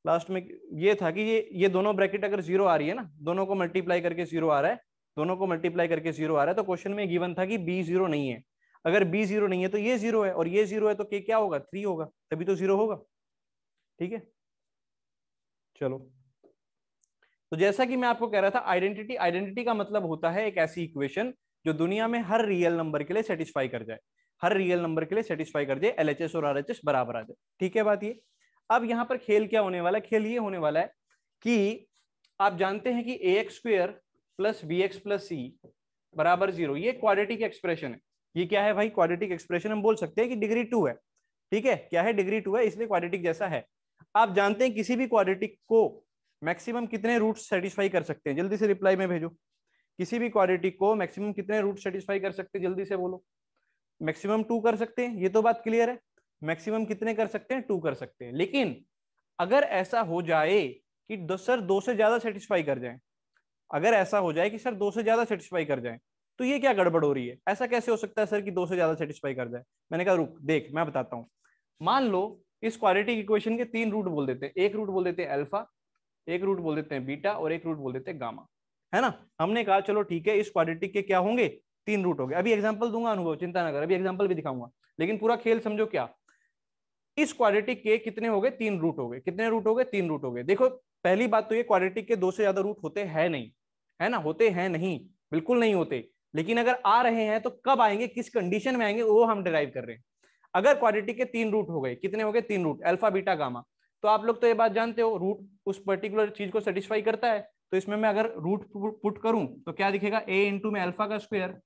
लास्ट में ये था कि ये ये दोनों ब्रैकेट अगर जीरो आ रही है ना दोनों को मल्टीप्लाई करके जीरो आ रहा है दोनों को मल्टीप्लाई करके जीरो आ रहा है तो क्वेश्चन में गिवन था कि बी जीरो नहीं है अगर बी जीरो नहीं है तो ये जीरो है और ये जीरो है तो के क्या होगा थ्री होगा तभी तो जीरो होगा ठीक है चलो तो जैसा कि मैं आपको कह रहा था आइडेंटिटी आइडेंटिटी का मतलब होता है एक ऐसी इक्वेशन जो दुनिया में हर रियल नंबर के लिए सेटिस्फाई कर जाए हर रियल नंबर के लिए सेटिस्फाई कर जाए एलएचएस और आरएचएस बराबर आ जाए ठीक है बात ये अब यहाँ पर खेल क्या होने वाला है खेल ये होने वाला है कि आप जानते हैं कि a x square plus B x plus c बराबर जीरो ये क्वाड्रेटिक एक्सप्रेशन है ये क्या है भाई क्वाड्रेटिक एक्सप्रेशन हम बोल सकते हैं कि डिग्री टू है ठीक है क्या है डिग्री टू है इसलिए क्वाड्रेटिक जैसा है आप जानते हैं किसी भी क्वाड्रेटिक को मैक्सिमम कितने रूट सेटिस्फाई कर सकते हैं जल्दी से रिप्लाई में भेजो किसी भी क्वाड्रेटिक को मैक्सिमम कितने रूट सेटिस्फाई कर सकते हैं जल्दी से बोलो मैक्सिमम टू कर सकते हैं ये तो बात क्लियर है मैक्सिमम कितने कर सकते हैं टू कर सकते हैं लेकिन अगर ऐसा हो जाए कि दो सर दो से ज्यादा सेटिस्फाई कर जाए अगर ऐसा हो जाए कि सर दो से ज्यादा सेटिस्फाई कर जाए तो ये क्या गड़बड़ हो रही है ऐसा कैसे हो सकता है सर कि दो से ज्यादा सेटिस्फाई कर जाए मैंने कहा रुक देख मैं बताता हूँ मान लो इस क्वालिटी इक्वेशन के तीन रूट बोल देते हैं एक रूट बोल देते हैं अल्फा एक रूट बोल देते हैं बीटा और एक रूट बोल देते हैं गामा है ना हमने कहा चलो ठीक है इस क्वालिटी के क्या होंगे तीन रूट हो गए अभी एग्जाम्पल दूंगा अनुभव चिंता न कर अभी एग्जाम्पल भी दिखाऊंगा लेकिन पूरा खेल समझो क्या इस क्वालिटी के कितने हो गए तीन रूट हो गए कितने रूट हो गए तीन रूट हो गए देखो पहली बात तो ये क्वालिटी के दो से ज्यादा रूट होते हैं नहीं है ना होते हैं नहीं बिल्कुल नहीं होते लेकिन अगर आ रहे हैं तो कब आएंगे किस कंडीशन में आएंगे वो हम डिराइव कर रहे हैं अगर क्वाड्रेटिक के तीन रूट हो गए कितने हो गए तीन रूट अल्फा बीटा गामा तो आप लोग तो ये बात जानते हो रूट उस पर्टिकुलर चीज को सेटिस्फाई करता है तो इसमें मैं अगर रूट पुट करूं तो क्या दिखेगा ए इंटू में अल्फा का स्क्वेयर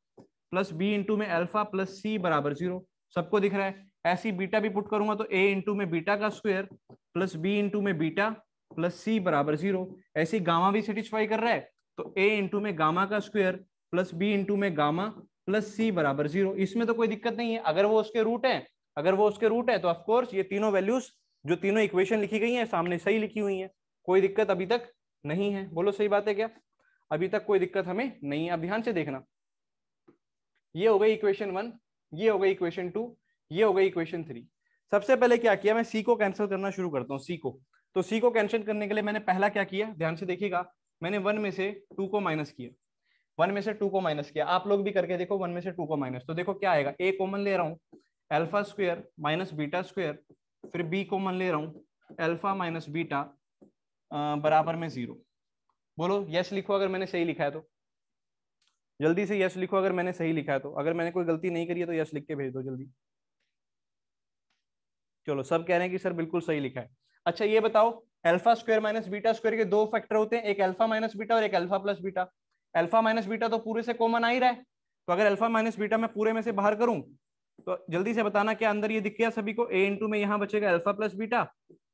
प्लस बी इंटू में अल्फा प्लस सी बराबर जीरो सबको दिख रहा है ऐसी बीटा भी पुट करूंगा तो ए इंटू में बीटा का स्क्वेयर प्लस बी इंटू में बीटा प्लस सी बराबर जीरो ऐसी गामा भी सेटिस्फाई कर रहा है तो ए इंटू में गामा का स्क्वेयर प्लस बी इंटू में गामा प्लस सी बराबर जीरो इसमें तो कोई दिक्कत नहीं है अगर वो उसके रूट है अगर वो उसके रूट है तो ऑफकोर्स ये तीनों वैल्यूज जो तीनों इक्वेशन लिखी गई है सामने सही लिखी हुई है कोई दिक्कत अभी तक नहीं है बोलो सही बात है क्या अभी तक कोई दिक्कत हमें नहीं है अब ध्यान से देखना ये हो गई इक्वेशन वन ये हो गई इक्वेशन टू ये हो गई इक्वेशन थ्री सबसे पहले क्या किया मैं सी को कैंसिल करना शुरू करता हूँ सी को तो सी को कैंसिल करने के लिए मैंने पहला क्या किया ध्यान से देखिएगा मैंने वन में से टू को माइनस किया वन में से टू को माइनस किया आप लोग भी करके देखो वन में से टू को माइनस तो देखो क्या आएगा ए कॉमन ले रहा हूँ alpha square minus beta square फिर बी कॉमन ले रहा हूँ अल्फा माइनस बीटा बराबर में जीरो बोलो यश लिखो अगर मैंने सही लिखा है तो जल्दी से यश लिखो अगर मैंने सही लिखा है तो अगर मैंने कोई गलती नहीं करी है तो यश लिख के भेज दो जल्दी चलो सब कह रहे हैं कि सर बिल्कुल सही लिखा है अच्छा ये बताओ alpha square minus beta square के दो फैक्टर होते हैं एक अल्फा माइनस बीटा और एक alpha plus beta alpha minus beta तो पूरे से कॉमन आ ही रहा है तो अगर अल्फा माइनस बीटा मैं पूरे में से बाहर करूं तो जल्दी से बताना क्या अंदर ये दिख गया सभी को ए इंटू में यहाँ बचेगा अल्फा प्लस बीटा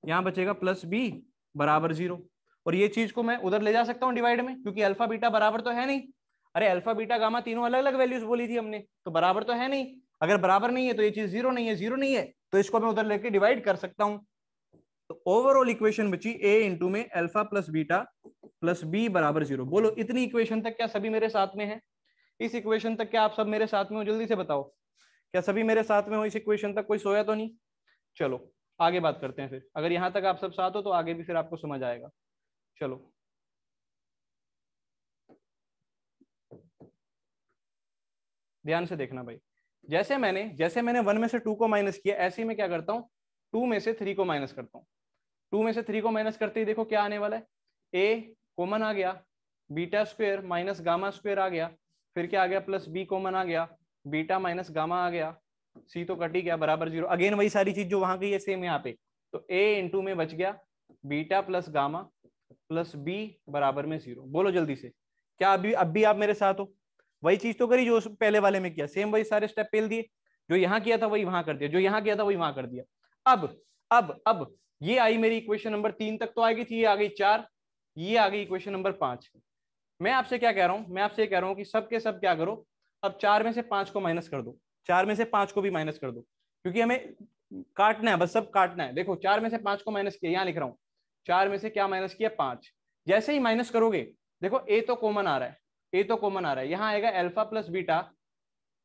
यहाँ बचेगा प्लस बी बराबर जीरो और ये चीज को मैं उधर ले जा सकता हूँ डिवाइड में क्योंकि अल्फा बीटा बराबर तो है नहीं अरे अल्फा बीटा गामा तीनों अलग अलग वैल्यूज बोली थी हमने तो बराबर तो है नहीं अगर बराबर नहीं है तो ये चीज जीरो नहीं है जीरो नहीं है तो इसको मैं उधर लेके डिवाइड कर सकता हूँ तो ओवरऑल इक्वेशन बची ए इंटू में alpha plus beta plus b बराबर जीरो बोलो इतनी इक्वेशन तक क्या सभी मेरे साथ में है इस इक्वेशन तक क्या आप सब मेरे साथ में हो जल्दी से बताओ क्या सभी मेरे साथ में हो इस इक्वेशन तक कोई सोया तो नहीं चलो आगे बात करते हैं फिर अगर यहां तक आप सब साथ हो तो आगे भी फिर आपको समझ आएगा चलो ध्यान से देखना भाई जैसे मैंने जैसे मैंने वन में से टू को माइनस किया ऐसे ही मैं क्या करता हूँ टू में से थ्री को माइनस करता हूँ टू में से थ्री को माइनस करते ही देखो क्या आने वाला है ए कॉमन आ गया beta square minus gamma square आ गया फिर क्या आ गया प्लस बी कॉमन आ गया बीटा माइनस गामा आ गया सी तो कट ही गया बराबर जीरो अगेन वही सारी चीज जो वहां की है सेम यहाँ पे तो ए इंटू में बच गया beta plus gamma plus b बराबर में जीरो बोलो जल्दी से क्या अभी अब भी आप मेरे साथ हो वही चीज तो करी जो पहले वाले में किया सेम वही सारे स्टेप पेल दिए जो यहाँ किया था वही वहां कर दिया जो यहाँ किया था वही वहां कर दिया अब अब अब ये आई मेरी इक्वेशन नंबर तीन तक तो आ गई थी ये आ गई चार ये आ गई इक्वेशन नंबर पांच मैं आपसे क्या कह रहा हूं मैं आपसे कह रहा हूं कि सब के सब क्या करो अब चार में से पांच को माइनस कर दो चार में से पांच को भी माइनस कर दो क्योंकि हमें काटना है बस सब काटना है देखो चार में से पांच को माइनस किया यहाँ लिख रहा हूँ चार में से क्या माइनस किया पांच जैसे ही माइनस करोगे देखो ए तो कॉमन आ रहा है ए तो कॉमन आ रहा है यहाँ आएगा एल्फा प्लस बीटा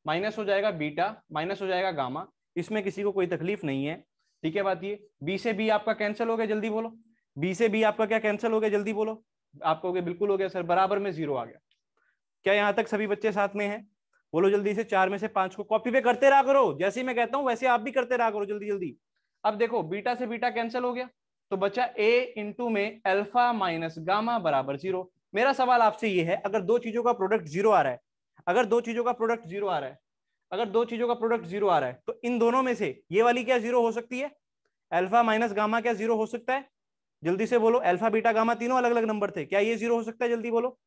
माइनस हो जाएगा बीटा माइनस हो जाएगा गामा इसमें किसी को कोई तकलीफ नहीं है ठीक है बात ये बी से बी आपका कैंसिल हो गया जल्दी बोलो बी से बी आपका क्या कैंसिल हो गया जल्दी बोलो आपको हो गया बिल्कुल हो गया सर बराबर में जीरो आ गया क्या यहाँ तक सभी बच्चे साथ में हैं बोलो जल्दी से चार में से पांच को कॉपी पे करते रहा करो जैसे मैं कहता हूं वैसे आप भी करते रहा करो जल्दी जल्दी अब देखो बीटा से बीटा कैंसिल हो गया तो बच्चा ए इंटू में अल्फा माइनस गामा बराबर जीरो मेरा सवाल आपसे ये है अगर दो चीजों का प्रोडक्ट जीरो आ रहा है अगर दो चीजों का प्रोडक्ट जीरो आ रहा है अगर दो चीजों का प्रोडक्ट जीरो आ रहा है तो इन दोनों में से ये वाली क्या जीरो हो सकती है अल्फा माइनस गामा क्या जीरो हो सकता है जल्दी से बोलो अल्फा बीटा गामा तीनों अलग अलग नंबर थे क्या ये जीरो हो सकता है जल्दी बोलो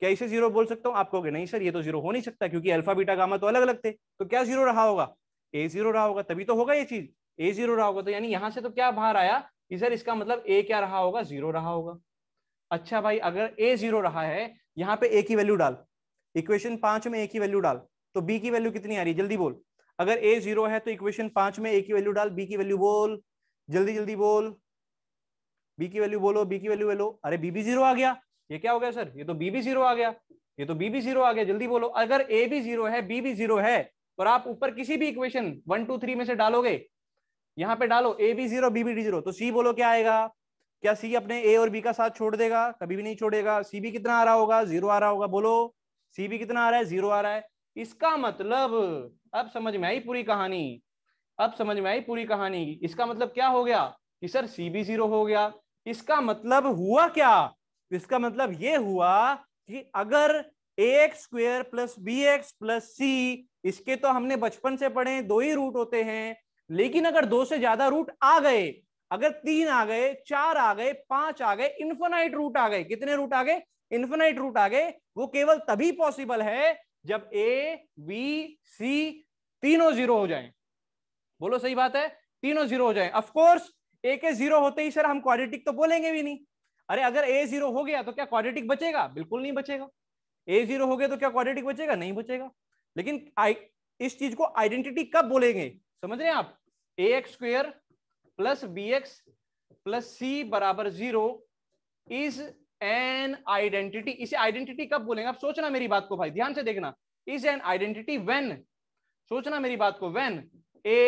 क्या इसे जीरो बोल सकता हूँ आप कहोगे नहीं सर ये तो जीरो हो नहीं सकता क्योंकि अल्फा बीटा गामा तो अलग अलग थे तो क्या जीरो रहा होगा ए जीरो रहा होगा तभी तो होगा ये चीज ए जीरो रहा होगा तो यानी यहाँ से तो क्या बाहर आया कि सर इसका मतलब ए क्या रहा होगा जीरो रहा होगा अच्छा भाई अगर ए जीरो रहा है यहाँ पे ए की वैल्यू डाल इक्वेशन पांच में ए की वैल्यू डाल तो बी की वैल्यू कितनी आ रही है जल्दी बोल अगर ए जीरो है तो इक्वेशन पांच में ए की वैल्यू डाल बी की वैल्यू बोल जल्दी जल्दी बोल बी की वैल्यू बोलो बी की वैल्यू बोलो अरे बी भी जीरो आ गया ये क्या हो गया सर ये तो बी भी जीरो आ गया ये तो बी भी जीरो आ गया जल्दी बोलो अगर ए भी जीरो है बी भी जीरो है और आप ऊपर किसी भी इक्वेशन वन टू थ्री में से डालोगे यहाँ पे डालो ए भी जीरो बी भी जीरो तो सी बोलो क्या आएगा क्या सी अपने ए और बी का साथ छोड़ देगा कभी भी नहीं छोड़ेगा सी भी कितना आ रहा होगा जीरो आ रहा होगा बोलो सी भी कितना आ रहा है जीरो आ रहा है इसका मतलब अब समझ में आई पूरी कहानी अब समझ में आई पूरी कहानी इसका मतलब क्या हो गया कि सर सी भी जीरो हो गया इसका मतलब हुआ क्या इसका मतलब ये हुआ कि अगर a x square plus B x plus c इसके तो हमने बचपन से पढ़े दो ही रूट होते हैं लेकिन अगर दो से ज्यादा रूट आ गए अगर तीन आ गए चार आ गए पांच आ गए इन्फोनाइट रूट आ गए कितने रूट आ गए इन्फोनाइट रूट आ गए वो केवल तभी पॉसिबल है जब ए बी सी तीनों जीरो हो जाएं बोलो सही बात है तीनों जीरो हो जाए अफकोर्स ए के जीरो होते ही सर हम क्वाड्रेटिक तो बोलेंगे भी नहीं अरे अगर ए जीरो हो गया तो क्या क्वाड्रेटिक बचेगा बिल्कुल नहीं बचेगा ए जीरो हो गया तो क्या क्वाड्रेटिक बचेगा नहीं बचेगा लेकिन आई इस चीज को आइडेंटिटी कब बोलेंगे समझ रहे हैं आप a x square plus B x plus c बराबर जीरो इज एन आइडेंटिटी इसे आइडेंटिटी कब बोलेंगे आप सोचना मेरी बात को भाई ध्यान से देखना इज एन आइडेंटिटी वेन सोचना मेरी बात को वेन ए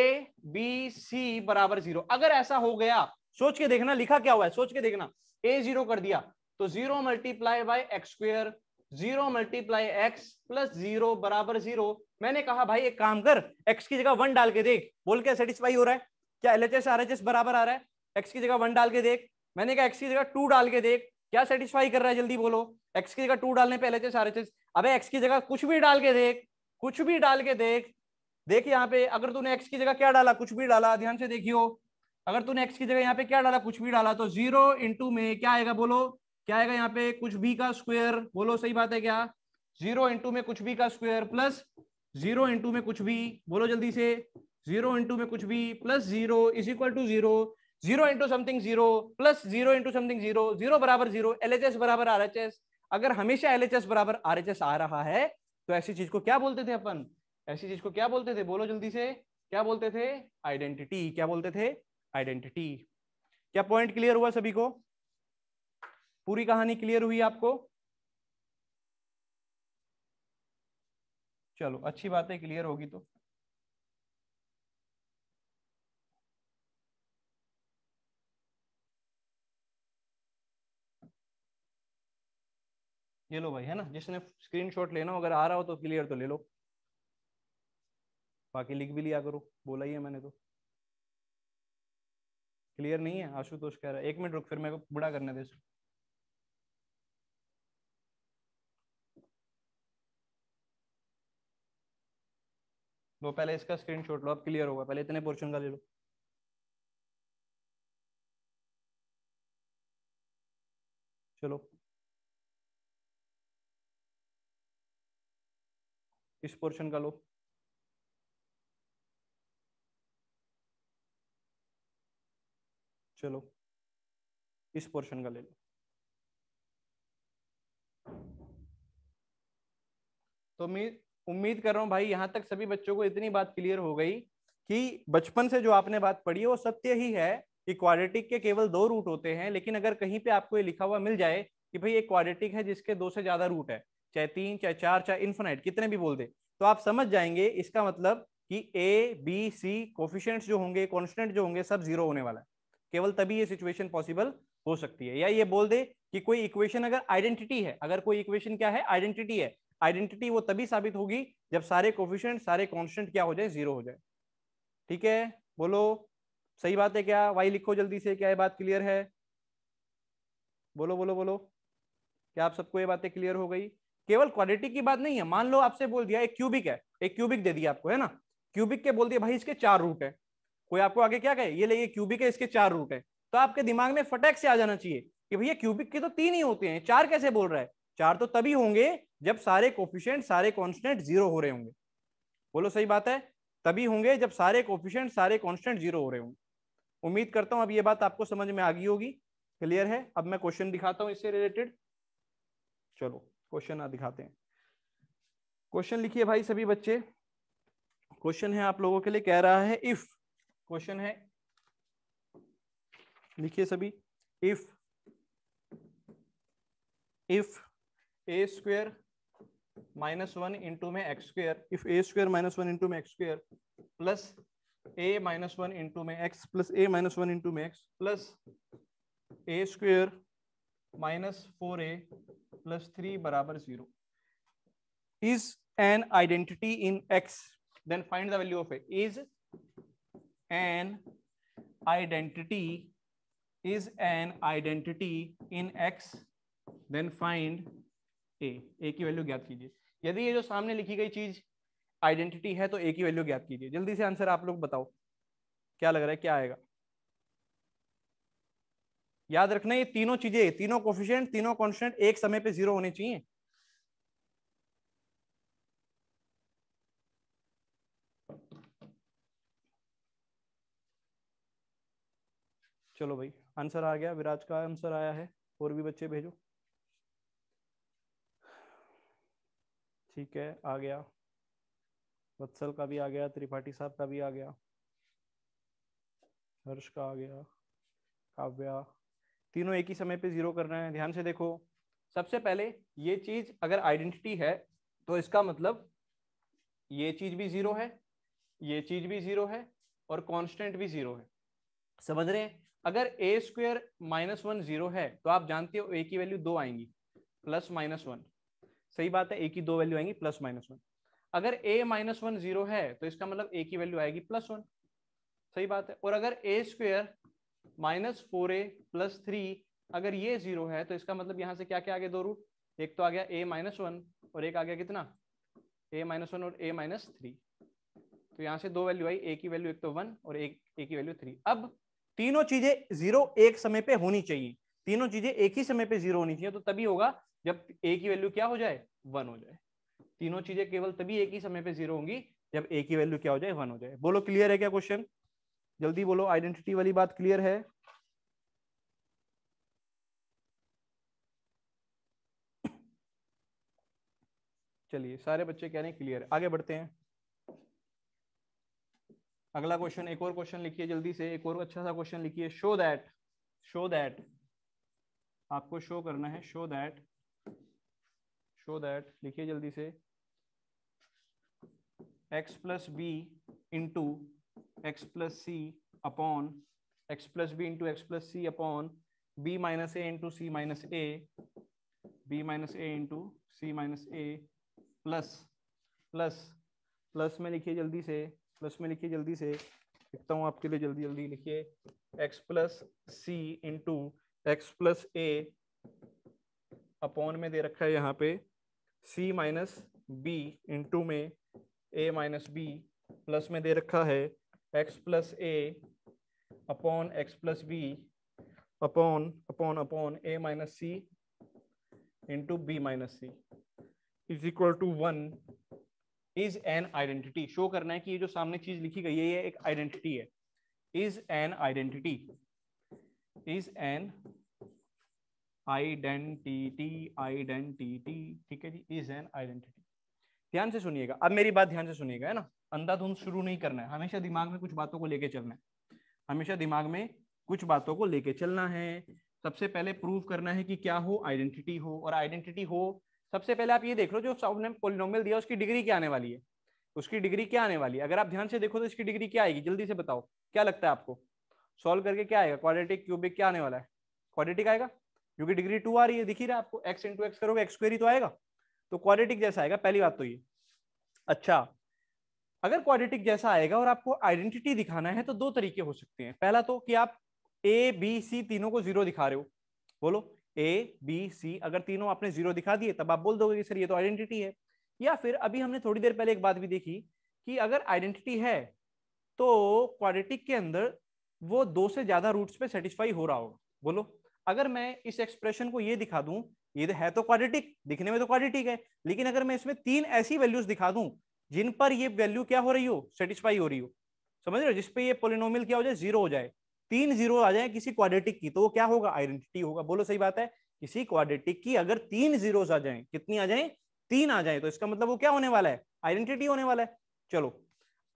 बी सी बराबर जीरो अगर ऐसा हो गया सोच के देखना लिखा क्या हुआ है सोच के देखना ए जीरो कर दिया तो zero multiply by x square zero multiply x plus zero बराबर जीरो मैंने कहा भाई एक काम कर एक्स की जगह वन डाल के देख बोल के सेटिस्फाई हो रहा है क्या L H S R H S बराबर आ रहा है एक्स की जगह वन डाल के देख मैंने कहा एक्स की जगह टू डाल के देख क्या सेटिस्फाई कर रहा है जल्दी बोलो एक्स की जगह टू डालने पे L H S R H S अब एक्स की जगह कुछ भी डाल के देख कुछ भी डाल के देख देख यहाँ पे अगर तूने एक्स की जगह क्या डाला कुछ भी डाला ध्यान से देखियो अगर तूने एक्स की जगह यहाँ पे क्या डाला कुछ भी डाला तो जीरो इंटू में क्या आएगा बोलो क्या आएगा यहाँ पे कुछ भी का स्क्वेयर बोलो सही बात है क्या जीरो इंटू में कुछ भी का स्क्वेयर प्लस जीरो इंटू में कुछ भी बोलो जल्दी से जीरो इंटू में कुछ भी plus zero is equal to zero zero into something zero plus zero into something zero zero बराबर जीरो एल एच एस बराबर आर एच एस अगर हमेशा एल एच एस बराबर आर एच एस आ रहा है तो ऐसी चीज को क्या बोलते थे अपन ऐसी चीज को क्या बोलते थे बोलो जल्दी से क्या बोलते थे आइडेंटिटी क्या बोलते थे आइडेंटिटी क्या पॉइंट क्लियर हुआ सभी को पूरी कहानी क्लियर हुई आपको चलो अच्छी बात है क्लियर होगी तो ये लो भाई है ना जिसने स्क्रीनशॉट लेना हो अगर आ रहा हो तो क्लियर तो ले लो बाकी लिख भी लिया करो बोला ही है मैंने तो क्लियर नहीं है आशुतोष कह रहा है एक मिनट रुक फिर मेरे को बुरा करने दे लो पहले इसका स्क्रीनशॉट लो अब क्लियर होगा पहले इतने पोर्शन का ले लो चलो इस पोर्शन का लो चलो इस पोर्शन का ले लो तो मैं उम्मीद कर रहा हूं भाई यहां तक सभी बच्चों को इतनी बात क्लियर हो गई कि बचपन से जो आपने बात पढ़ी है वो सत्य ही है कि क्वाड्रेटिक के केवल दो रूट होते हैं लेकिन अगर कहीं पे आपको ये लिखा हुआ मिल जाए कि भाई एक क्वाड्रेटिक है जिसके दो से ज्यादा रूट है चाहे तीन चाहे चार चाहे इन्फिनाइट कितने भी बोल दे तो आप समझ जाएंगे इसका मतलब कि ए बी सी कोफिशियंट जो होंगे कॉन्स्टेंट जो होंगे सब जीरो होने वाला है केवल तभी ये सिचुएशन पॉसिबल हो सकती है या ये बोल दे कि कोई इक्वेशन अगर आइडेंटिटी है अगर कोई इक्वेशन क्या है आइडेंटिटी है आइडेंटिटी वो तभी साबित होगी जब सारे कोफिशेंट सारे कॉन्स्टेंट क्या हो जाए जीरो हो जाए ठीक है बोलो सही बात है क्या वाई लिखो जल्दी से क्या ये बात क्लियर है बोलो बोलो बोलो क्या आप सबको ये बातें क्लियर हो गई केवल क्वालिटी की बात नहीं है मान लो आपसे बोल दिया एक क्यूबिक है एक क्यूबिक दे दिया आपको है ना क्यूबिक के बोल दिया भाई इसके चार रूट है कोई आपको आगे क्या कहे ये ले ये क्यूबिक है इसके चार रूट है तो आपके दिमाग में फटैक से आ जाना चाहिए कि भैया क्यूबिक के तो तीन ही होते हैं चार कैसे बोल रहा है चार तो तभी होंगे जब सारे कोफिशियंट सारे कॉन्स्टेंट जीरो हो रहे होंगे बोलो सही बात है तभी होंगे जब सारे कोफिशियंट सारे कॉन्स्टेंट जीरो हो रहे होंगे उम्मीद करता हूं अब ये बात आपको समझ में आ गई होगी क्लियर है अब मैं क्वेश्चन दिखाता हूं इससे रिलेटेड चलो क्वेश्चन दिखाते हैं क्वेश्चन लिखिए भाई सभी बच्चे क्वेश्चन है आप लोगों के लिए कह रहा है इफ क्वेश्चन है लिखिए सभी if if A square minus one into में X square if A square minus one into में X square plus A minus one into में X plus A minus one into में X plus A square minus four A plus three बराबर zero is an identity in X then find the value of A is an identity is an identity in x then find a a की value ज्ञात कीजिए यदि ये जो सामने लिखी गई चीज आइडेंटिटी है तो ए की वैल्यू ज्ञात कीजिए जल्दी से आंसर आप लोग बताओ क्या लग रहा है क्या आएगा याद रखना ये तीनों चीजें तीनों कोफिशियंट तीनों कॉन्स्टेंट एक समय पे जीरो होने चाहिए चलो भाई आंसर आ गया विराज का आंसर आया है और भी बच्चे भेजो ठीक है आ गया वत्सल का भी आ गया त्रिपाठी साहब का भी आ गया हर्ष का आ गया काव्या तीनों एक ही समय पे जीरो करना है ध्यान से देखो सबसे पहले ये चीज अगर आइडेंटिटी है तो इसका मतलब ये चीज भी जीरो है ये चीज भी जीरो है और कांस्टेंट भी जीरो है समझ रहे हैं अगर A square minus one zero है तो आप जानते हो ए की वैल्यू दो आएंगी प्लस माइनस वन सही बात है ए की दो वैल्यू आएंगी प्लस माइनस वन अगर ए माइनस वन जीरो है तो इसका मतलब ए की वैल्यू आएगी प्लस वन सही बात है और अगर A square minus four A plus three अगर ये जीरो है तो इसका मतलब यहाँ से क्या क्या आ गया दो रूट एक तो आ गया ए माइनस वन और एक आ गया कितना ए माइनस वन और ए माइनस थ्री तो यहाँ से दो वैल्यू आई ए की वैल्यू एक तो वन और एक ए की वैल्यू थ्री अब तीनों चीजें जीरो एक समय पे होनी चाहिए तीनों चीजें एक ही समय पे जीरो होनी चाहिए तो तभी होगा जब ए की वैल्यू क्या हो जाए वन हो जाए तीनों चीजें केवल तभी एक ही समय पे जीरो होंगी जब ए की वैल्यू क्या हो जाए वन हो जाए बोलो क्लियर है क्या क्वेश्चन जल्दी बोलो आइडेंटिटी वाली बात क्लियर है चलिए सारे बच्चे कह रहे हैं क्लियर आगे बढ़ते हैं अगला क्वेश्चन एक और क्वेश्चन लिखिए जल्दी से एक और अच्छा सा क्वेश्चन लिखिए शो दैट शो दैट आपको शो करना है शो दैट शो दैट लिखिए जल्दी से X plus B into X plus C upon X plus B into X plus C upon B minus A into C minus A B minus A into C minus A plus plus plus में लिखिए जल्दी से plus में लिखिए जल्दी से लिखता हूँ आपके लिए जल्दी जल्दी लिखिए X plus C into X plus A upon में दे रखा है यहाँ पे सी माइनस बी इंटू में ए माइनस बी प्लस में दे रखा है X plus A upon X plus B upon upon upon A minus C into B minus C is equal to one is an identity show करना है कि ये जो सामने चीज लिखी गई है ये एक आइडेंटिटी है is an identity is an identity identity ठीक है जी इज एन आइडेंटिटी ध्यान से सुनिएगा अब मेरी बात ध्यान से सुनिएगा है ना अंधाधुंध शुरू नहीं करना है हमेशा दिमाग में कुछ बातों को लेके चलना है हमेशा दिमाग में कुछ बातों को लेके चलना है सबसे पहले प्रूव करना है कि क्या हो आइडेंटिटी हो और आइडेंटिटी हो सबसे पहले आप ये देख लो जो हमने पोलिनोमल दिया उसकी डिग्री क्या आने वाली है उसकी डिग्री क्या आने वाली है अगर आप ध्यान से देखो तो इसकी डिग्री क्या आएगी जल्दी से बताओ क्या लगता है आपको सॉल्व करके क्या आएगा क्वाड्रेटिक क्यूबिक क्या आने वाला है क्वाड्रेटिक आएगा क्योंकि डिग्री टू आ रही है दिख ही रहा है आपको एक्स इंटू एक्स करोगे एक्स ही तो आएगा तो क्वाड्रेटिक जैसा आएगा पहली बात तो ये अच्छा अगर क्वाड्रेटिक जैसा आएगा और आपको आइडेंटिटी दिखाना है तो दो तरीके हो सकते हैं पहला तो कि आप ए बी सी तीनों को जीरो दिखा रहे हो बोलो ए बी सी अगर तीनों आपने जीरो दिखा दिए तब आप बोल दोगे कि सर ये तो आइडेंटिटी है या फिर अभी हमने थोड़ी देर पहले एक बात भी देखी कि अगर आइडेंटिटी है तो क्वाड्रेटिक के अंदर वो दो से ज्यादा रूट्स पे सेटिस्फाई हो रहा होगा बोलो अगर मैं इस एक्सप्रेशन को ये दिखा दूं ये तो है तो क्वाड्रेटिक दिखने में तो क्वाड्रेटिक है लेकिन अगर मैं इसमें तीन ऐसी वैल्यूज दिखा दूं जिन पर ये वैल्यू क्या हो रही हो सेटिस्फाई हो रही हो समझ रहे हो जिसपे ये पोलिनोमियल क्या हो जाए जीरो हो जाए तीन जीरो आ जाए किसी क्वाड्रेटिक की तो वो क्या होगा आइडेंटिटी होगा बोलो सही बात है किसी क्वाड्रेटिक की अगर तीन जीरो आ जाए कितनी आ जाए तीन आ जाए तो इसका मतलब वो क्या होने वाला है आइडेंटिटी होने वाला है चलो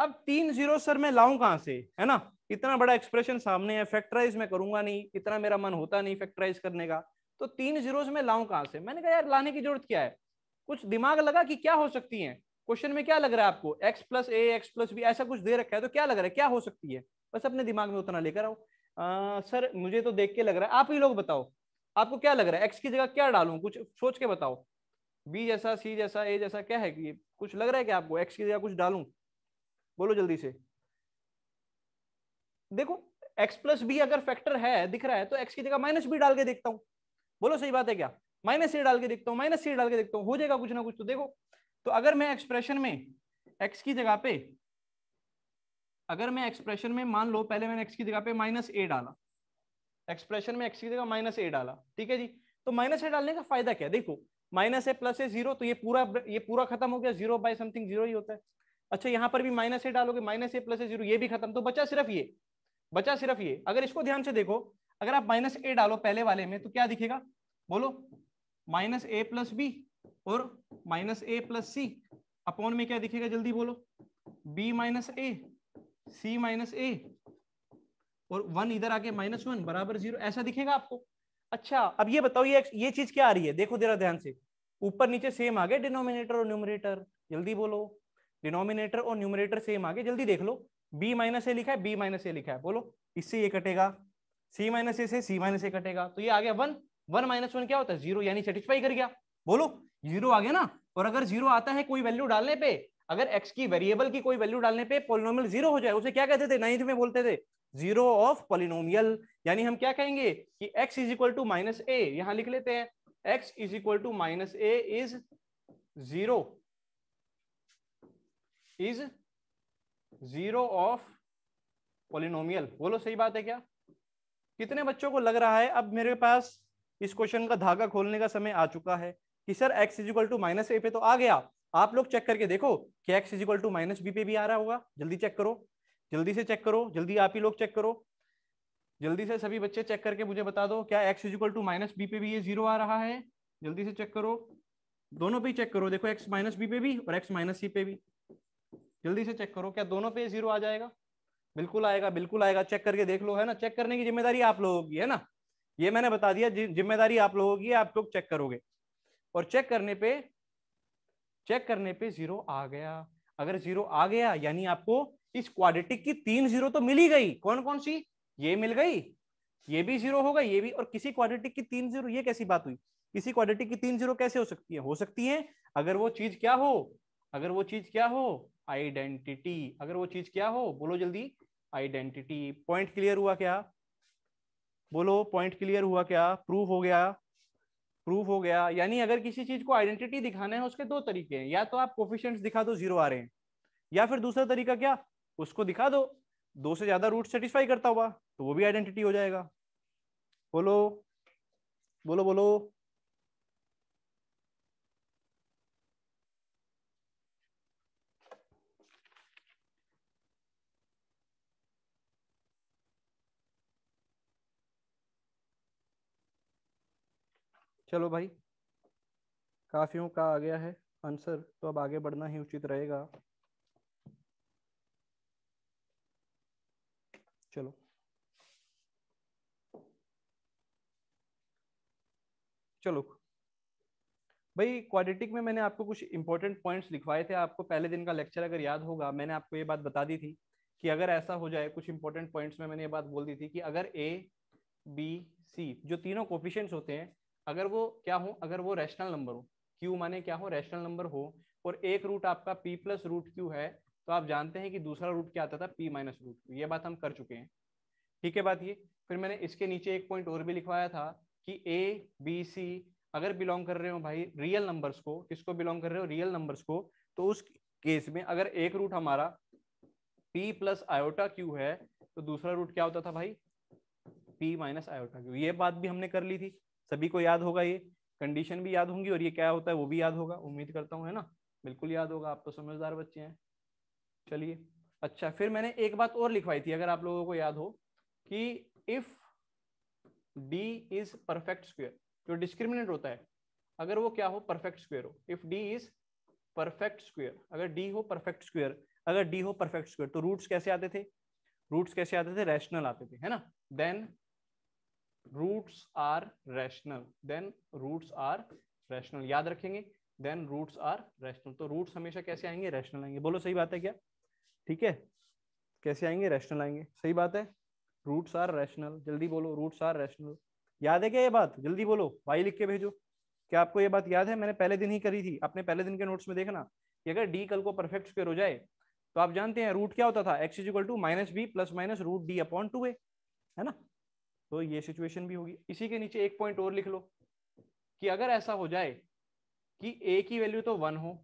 अब तीन जीरो सर मैं लाऊं कहां से है ना इतना बड़ा एक्सप्रेशन सामने है फैक्टराइज मैं करूंगा नहीं इतना मेरा मन होता नहीं फैक्टराइज करने का तो तीन जीरो से मैं लाऊं कहां से मैंने कहा यार लाने की जरूरत क्या है कुछ दिमाग लगा कि क्या हो सकती है क्वेश्चन में क्या लग रहा है आपको एक्स प्लस ए एक्स प्लस बी ऐसा कुछ दे रखा है तो क्या लग रहा है क्या हो सकती है बस अपने दिमाग में उतना लेकर आओ आ, सर मुझे तो देख के लग रहा है आप ही लोग बताओ आपको क्या लग रहा है एक्स की जगह क्या डालू कुछ सोच के बताओ बी जैसा सी जैसा ए जैसा क्या है कि कुछ लग रहा है क्या आपको एक्स की जगह कुछ डालू बोलो जल्दी से देखो एक्स प्लस बी अगर फैक्टर है दिख रहा है तो एक्स की जगह माइनस बी डाल के देखता हूँ बोलो सही बात है क्या माइनस सी डाल के देखता हूँ माइनस सी डाल के देखता हूँ हो जाएगा कुछ ना कुछ तो देखो तो अगर मैं एक्सप्रेशन में एक्स की जगह पे अगर मैं एक्सप्रेशन में मान लो पहले मैंने एक्स की जगह पे माइनस ए डाला एक्सप्रेशन में एक्स की जगह माइनस ए डाला ठीक है जी तो माइनस ए डालने का फायदा क्या देखो minus A plus A zero तो ये पूरा ये पूरा खत्म हो गया जीरो बाय समथिंग जीरो ही होता है अच्छा यहाँ पर भी माइनस ए डालोगे minus A plus A zero ये भी खत्म तो बचा सिर्फ ये बचा सिर्फ ये अगर इसको ध्यान से देखो अगर आप माइनस ए डालो पहले वाले में तो क्या दिखेगा बोलो माइनस ए प्लस बी और minus A plus C upon में क्या दिखेगा जल्दी बोलो B minus A C minus A और वन इधर आके माइनस वन बराबर जीरो ऐसा दिखेगा आपको अच्छा अब ये बताओ ये ये चीज क्या आ रही है देखो जरा ध्यान से ऊपर नीचे सेम आ गए डिनोमिनेटर और न्यूमरेटर जल्दी बोलो डिनोमिनेटर और न्यूमरेटर सेम आ गए जल्दी देख लो बी माइनस ए लिखा है बी माइनस ए लिखा है बोलो इससे ये कटेगा सी माइनस ए से सी माइनस ए कटेगा तो ये आ गया वन वन माइनस वन क्या होता है जीरो यानी सेटिस्फाई कर गया बोलो जीरो आ गया ना और अगर जीरो आता है कोई वैल्यू डालने पे अगर एक्स की वेरिएबल की कोई वैल्यू डालने पे पोलिनोमियल जीरो हो जाए उसे क्या कहते थे नाइन्थ में बोलते थे जीरो ऑफ पोलिनोमियल यानी हम क्या कहेंगे कि X is equal to minus A यहां लिख लेते हैं X is equal to minus A is zero is zero of polynomial बोलो सही बात है क्या कितने बच्चों को लग रहा है अब मेरे पास इस क्वेश्चन का धागा खोलने का समय आ चुका है कि sir X is equal to minus A पे तो आ गया आप लोग चेक करके देखो कि X is equal to minus B पे भी आ रहा होगा जल्दी चेक करो जल्दी से चेक करो जल्दी आप ही लोग चेक करो जल्दी से सभी बच्चे चेक करके मुझे बता दो क्या X is equal to minus B पे भी ये जीरो आ रहा है जल्दी से चेक करो दोनों पे चेक करो देखो एक्स माइनस बी पे भी और एक्स माइनस सी पे भी जल्दी से चेक करो क्या दोनों पे जीरो आ जाएगा बिल्कुल आएगा बिल्कुल आएगा चेक करके देख लो है ना चेक करने की जिम्मेदारी आप लोगों की है ना ये मैंने बता दिया जिम्मेदारी आप लोगों की आप लोग चेक करोगे और चेक करने पे चेक करने पे जीरो आ गया अगर जीरो आ गया यानी आपको इस क्वाड्रेटिक की तीन जीरो तो मिली गई कौन कौन सी ये मिल गई ये भी जीरो होगा ये भी और किसी क्वाड्रेटिक की तीन जीरो ये कैसी बात हुई किसी क्वाड्रेटिक की तीन जीरो कैसे हो सकती है हो सकती है अगर वो चीज क्या हो अगर वो चीज क्या हो आइडेंटिटी अगर वो चीज क्या हो बोलो जल्दी आइडेंटिटी पॉइंट क्लियर हुआ क्या बोलो पॉइंट क्लियर हुआ क्या प्रूफ हो गया प्रूफ हो गया यानी अगर किसी चीज को आइडेंटिटी दिखाना है उसके दो तरीके हैं या तो आप कोफिशियंट दिखा दो जीरो आ रहे हैं या फिर दूसरा तरीका क्या उसको दिखा दो दो से ज्यादा रूट सेटिस्फाई करता हुआ तो वो भी आइडेंटिटी हो जाएगा बोलो बोलो बोलो चलो भाई काफियों का आ गया है आंसर तो अब आगे बढ़ना ही उचित रहेगा चलो चलो भाई क्वाड्रेटिक में मैंने आपको कुछ इंपॉर्टेंट पॉइंट्स लिखवाए थे आपको पहले दिन का लेक्चर अगर याद होगा मैंने आपको ये बात बता दी थी कि अगर ऐसा हो जाए कुछ इंपॉर्टेंट पॉइंट्स में मैंने ये बात बोल दी थी कि अगर ए बी सी जो तीनों कोफिशेंट्स होते हैं अगर वो क्या हो अगर वो रैशनल नंबर हो क्यू माने क्या हो रैशनल नंबर हो और एक रूट आपका पी प्लस रूट क्यू है तो आप जानते हैं कि दूसरा रूट क्या आता था पी माइनस रूट क्यू ये बात हम कर चुके हैं ठीक है बात ये फिर मैंने इसके नीचे एक पॉइंट और भी लिखवाया था कि ए बी सी अगर बिलोंग कर रहे हो भाई रियल नंबर्स को किसको बिलोंग कर रहे हो रियल नंबर्स को तो उस केस में अगर एक रूट हमारा पी प्लस आयोटा क्यू है तो दूसरा रूट क्या होता था भाई पी माइनस आयोटा क्यू ये बात भी हमने कर ली थी सभी को याद होगा ये कंडीशन भी याद होंगी और ये क्या होता है वो भी याद होगा उम्मीद करता हूँ है ना बिल्कुल याद होगा आप तो समझदार बच्चे हैं चलिए अच्छा फिर मैंने एक बात और लिखवाई थी अगर आप लोगों को याद हो कि if D is perfect square जो डिस्क्रिमिनेट होता है अगर वो क्या हो परफेक्ट स्क्वेयर हो if D is perfect square अगर डी हो परफेक्ट स्क्वेयर अगर डी हो परफेक्ट स्क्वेयर तो रूट्स कैसे आते थे रूट्स कैसे आते थे रैशनल आते थे है ना then roots are rational then roots are rational याद रखेंगे देन रूट्स आर रैशनल तो रूट्स हमेशा कैसे आएंगे रैशनल आएंगे बोलो सही बात है क्या ठीक है कैसे आएंगे रैशनल आएंगे सही बात है रूट्स आर रैशनल जल्दी बोलो रूट्स आर रैशनल याद है क्या ये बात जल्दी बोलो वाई लिख के भेजो क्या आपको ये बात याद है मैंने पहले दिन ही करी थी अपने पहले दिन के नोट्स में देखना कि अगर डी कल को परफेक्ट स्क्वेयर हो जाए तो आप जानते हैं रूट क्या होता था X is equal to minus B plus minus root D upon two A है ना तो ये सिचुएशन भी होगी इसी के नीचे एक पॉइंट और लिख लो कि अगर ऐसा हो जाए कि ए की वैल्यू तो वन हो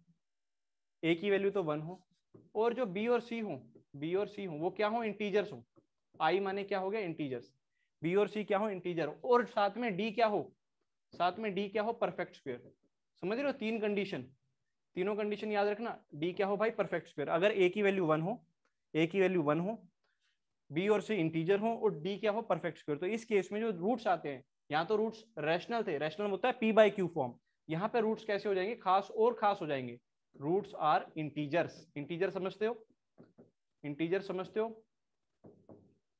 ए की वैल्यू तो वन हो और जो बी और सी हो बी और सी हो वो क्या हो इंटीजर्स हो आई माने क्या हो गया इंटीजर्स बी और सी क्या हो इंटीजर और साथ में डी क्या हो साथ में डी क्या हो परफेक्ट स्क्वेयर समझ रहे हो तीन कंडीशन तीनों कंडीशन याद रखना डी क्या हो भाई परफेक्ट स्क्वेयर अगर ए की वैल्यू वन हो ए की वैल्यू वन हो बी और सी इंटीजर हो और डी क्या हो परफेक्ट स्क्वायर तो इस केस में जो रूट्स आते हैं यहाँ तो रूट्स रैशनल थे रैशनल मतलब होता है पी बाई क्यू फॉर्म यहाँ पे रूट्स कैसे हो जाएंगे खास और खास हो जाएंगे रूट्स आर इंटीजर्स इंटीजर समझते हो इंटीजर समझते हो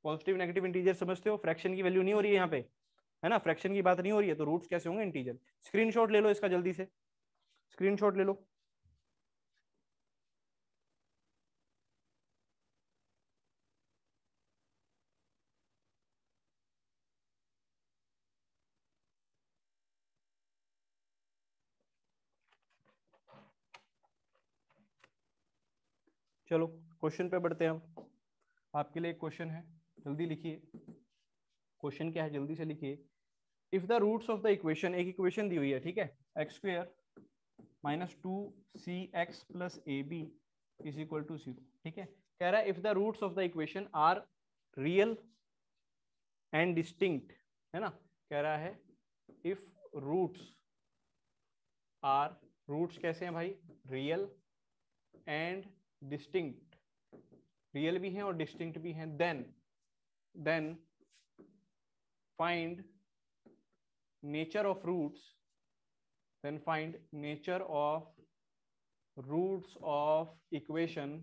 पॉजिटिव नेगेटिव इंटीजर समझते हो फ्रैक्शन की वैल्यू नहीं हो रही है यहाँ पे है ना फ्रैक्शन की बात नहीं हो रही है तो रूट्स कैसे होंगे इंटीजर स्क्रीनशॉट ले लो इसका जल्दी से स्क्रीनशॉट ले लो चलो क्वेश्चन पे बढ़ते हैं हम आपके लिए एक क्वेश्चन है जल्दी लिखिए क्वेश्चन क्या है जल्दी से लिखिए if the roots of the equation एक इक्वेशन दी हुई है ठीक है X square minus two C X plus A B is equal to zero ठीक है कह रहा है if the roots of the equation are real and distinct है ना कह रहा है इफ रूट्स आर रूट्स कैसे हैं भाई रियल एंड डिस्टिंक्ट रियल भी हैं और डिस्टिंक्ट भी हैं then then find nature of roots then find nature of roots of equation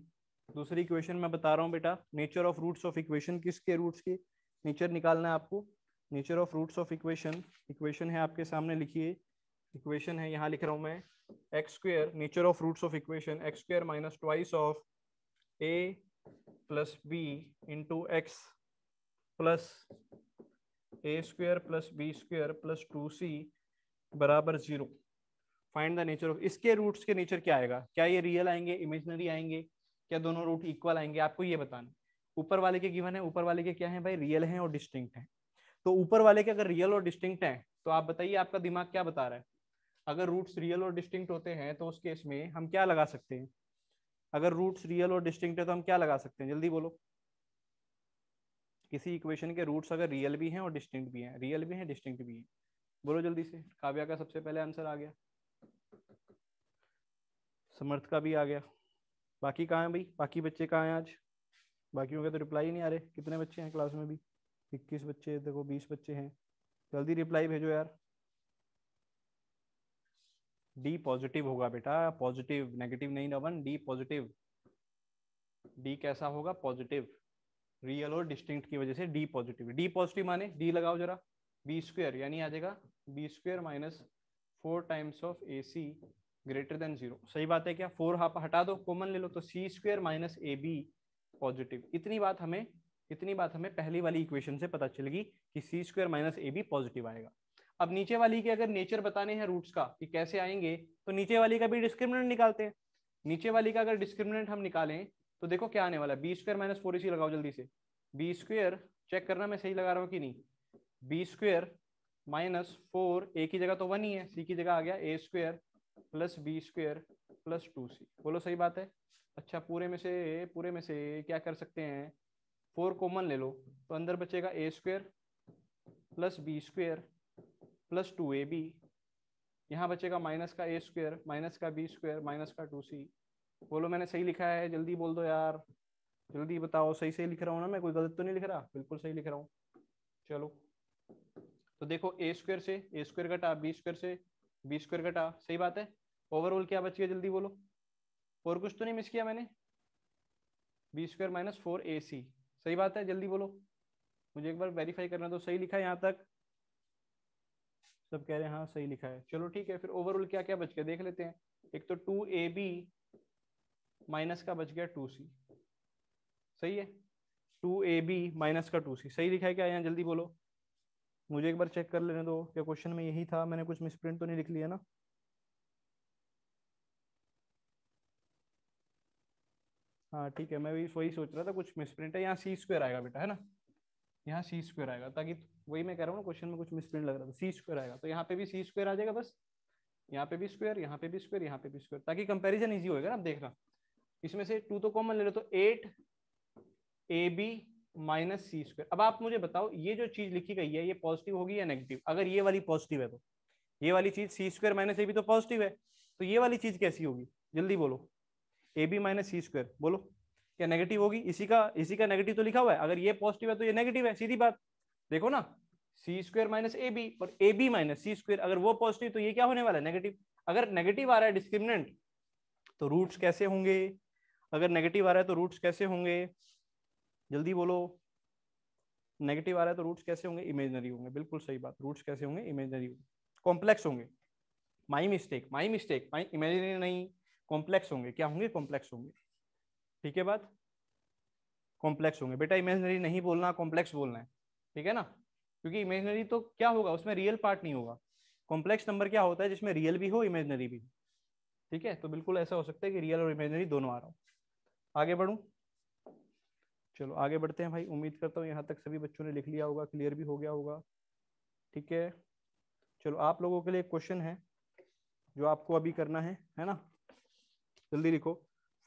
दूसरी इक्वेशन मैं बता रहा हूँ बेटा nature of roots of equation किसके रूट्स की नेचर निकालना है आपको nature of roots of equation equation है आपके सामने लिखिए इक्वेशन है यहाँ लिख रहा हूं मैं x square nature of roots of equation x square minus twice of a plus b into x plus a square plus b square plus 2c बराबर zero find the nature of इसके roots के nature क्या आएगा क्या ये real आएंगे imaginary आएंगे क्या दोनों रूट इक्वल आएंगे आपको ये बताना ऊपर वाले के गिवन है ऊपर वाले के क्या है भाई रियल हैं और डिस्टिंक्ट हैं तो ऊपर वाले के अगर रियल और डिस्टिंक्ट हैं तो आप बताइए आपका दिमाग क्या बता रहा है अगर रूट्स रियल और डिस्टिंक्ट होते हैं तो उस केस में हम क्या लगा सकते हैं अगर रूट्स रियल और डिस्टिंक्ट है तो हम क्या लगा सकते हैं जल्दी बोलो किसी इक्वेशन के रूट्स अगर रियल भी हैं और डिस्टिंक्ट भी हैं रियल भी हैं डिस्टिंक्ट भी हैं बोलो जल्दी से काव्या का सबसे पहले आंसर आ गया समर्थ का भी आ गया बाकी कहाँ है भाई बाकी बच्चे कहाँ हैं आज बाकी के तो रिप्लाई ही नहीं आ रहे कितने बच्चे हैं क्लास में भी इक्कीस बच्चे देखो बीस बच्चे हैं जल्दी रिप्लाई भेजो यार डी पॉजिटिव होगा बेटा पॉजिटिव नेगेटिव नहीं रवन डी पॉजिटिव डी कैसा होगा पॉजिटिव रियल और डिस्टिंक्ट की वजह से डी पॉजिटिव डी पॉजिटिव माने डी लगाओ जरा बी स्क्वेयर यानी आ जाएगा B square minus four times of A C greater than zero सही बात है क्या फोर हाफ हटा दो कॉमन ले लो तो C square minus A B positive इतनी बात हमें इतनी बात हमें पहली वाली इक्वेशन से पता चलेगी कि C square minus A B positive आएगा अब नीचे वाली के अगर नेचर बताने हैं रूट्स का कि कैसे आएंगे तो नीचे वाली का भी डिस्क्रिमिनेंट निकालते हैं नीचे वाली का अगर डिस्क्रिमिनेंट हम निकालें तो देखो क्या आने वाला है बी स्क्र माइनस फोर इसी लगाओ जल्दी से बी स्क्वेयर चेक करना मैं सही लगा रहा हूँ कि नहीं B square minus four A की जगह तो वन ही है सी की जगह आ गया A square plus B square plus two C बोलो सही बात है अच्छा पूरे में से पूरे में से क्या कर सकते हैं फोर कॉमन ले लो तो अंदर बचेगा A square plus B square plus two A B यहाँ बचेगा माइनस का ए स्क्वेयर माइनस का बी स्क्वेयर माइनस का टू सी बोलो मैंने सही लिखा है जल्दी बोल दो यार जल्दी बताओ सही सही लिख रहा हूँ ना मैं कोई गलत तो नहीं लिख रहा बिल्कुल सही लिख रहा हूँ चलो तो देखो ए स्क्वेयर से ए स्क्वेयर कटा बी स्क्वेयर से बी स्क्वेयर कटा सही बात है ओवरऑल क्या बच गया जल्दी बोलो और कुछ तो नहीं मिस किया मैंने B square minus four A C सही बात है जल्दी बोलो मुझे एक बार वेरीफाई करना तो सही लिखा है यहाँ तक सब कह रहे हैं हाँ सही लिखा है चलो ठीक है फिर ओवरऑल क्या क्या बच गया देख लेते हैं एक तो टू ए बी माइनस का बच गया टू सी सही है टू ए बी माइनस का टू सी सही लिखा है क्या यहाँ जल्दी बोलो मुझे एक बार चेक कर लेने दो क्या क्वेश्चन में यही था मैंने कुछ मिसप्रिंट तो नहीं लिख लिया ना हाँ ठीक है मैं भी वही सोच रहा था कुछ मिसप्रिंट है यहाँ सी स्क्वायर आएगा बेटा है ना यहाँ सी स्क्वायर आएगा ताकि वही मैं कह रहा हूँ क्वेश्चन में कुछ मिसप्रिंट लग रहा था सी स्क्वायर आएगा तो यहाँ पे भी सी स्क्वायर आ जाएगा बस यहाँ पे भी स्क्वायर यहाँ पे भी स्क्वायर यहाँ पे भी स्क्वायर ताकि कंपेरिजन ईजी होगा ना देखना इसमें से टू तो कॉमन ले लो तो eight A B minus C square अब आप मुझे बताओ ये जो चीज लिखी गई है ये पॉजिटिव होगी या नेगेटिव अगर ये वाली पॉजिटिव है तो ये वाली चीज C square minus A B तो पॉजिटिव है तो ये वाली चीज कैसी होगी जल्दी बोलो A B minus C square बोलो क्या नेगेटिव होगी इसी का इसी का नेगेटिव तो लिखा हुआ है अगर ये पॉजिटिव है तो ये नेगेटिव है सीधी बात देखो ना C square minus A B और A B minus C square अगर वो पॉजिटिव तो ये क्या होने वाला है नेगेटिव अगर नेगेटिव आ रहा है डिस्क्रिमिनेंट तो रूट्स कैसे होंगे अगर नेगेटिव आ रहा है तो रूट्स कैसे होंगे जल्दी बोलो नेगेटिव आ रहा है तो रूट्स कैसे होंगे इमेजनरी होंगे बिल्कुल सही बात रूट्स कैसे होंगे इमेजनरी होंगे कॉम्प्लेक्स होंगे my mistake my mistake my imaginary नहीं कॉम्प्लेक्स होंगे क्या होंगे कॉम्प्लेक्स होंगे ठीक है बात कॉम्प्लेक्स होंगे बेटा इमेजनरी नहीं बोलना कॉम्प्लेक्स बोलना है ठीक है ना क्योंकि इमेजनरी तो क्या होगा उसमें रियल पार्ट नहीं होगा कॉम्प्लेक्स नंबर क्या होता है जिसमें रियल भी हो इमेजनरी भी ठीक है तो बिल्कुल ऐसा हो सकता है कि रियल और इमेजनरी दोनों आ रहा हूँ आगे बढ़ूँ चलो आगे बढ़ते हैं भाई उम्मीद करता हूँ यहाँ तक सभी बच्चों ने लिख लिया होगा क्लियर भी हो गया होगा ठीक है चलो आप लोगों के लिए क्वेश्चन है जो आपको अभी करना है है ना जल्दी लिखो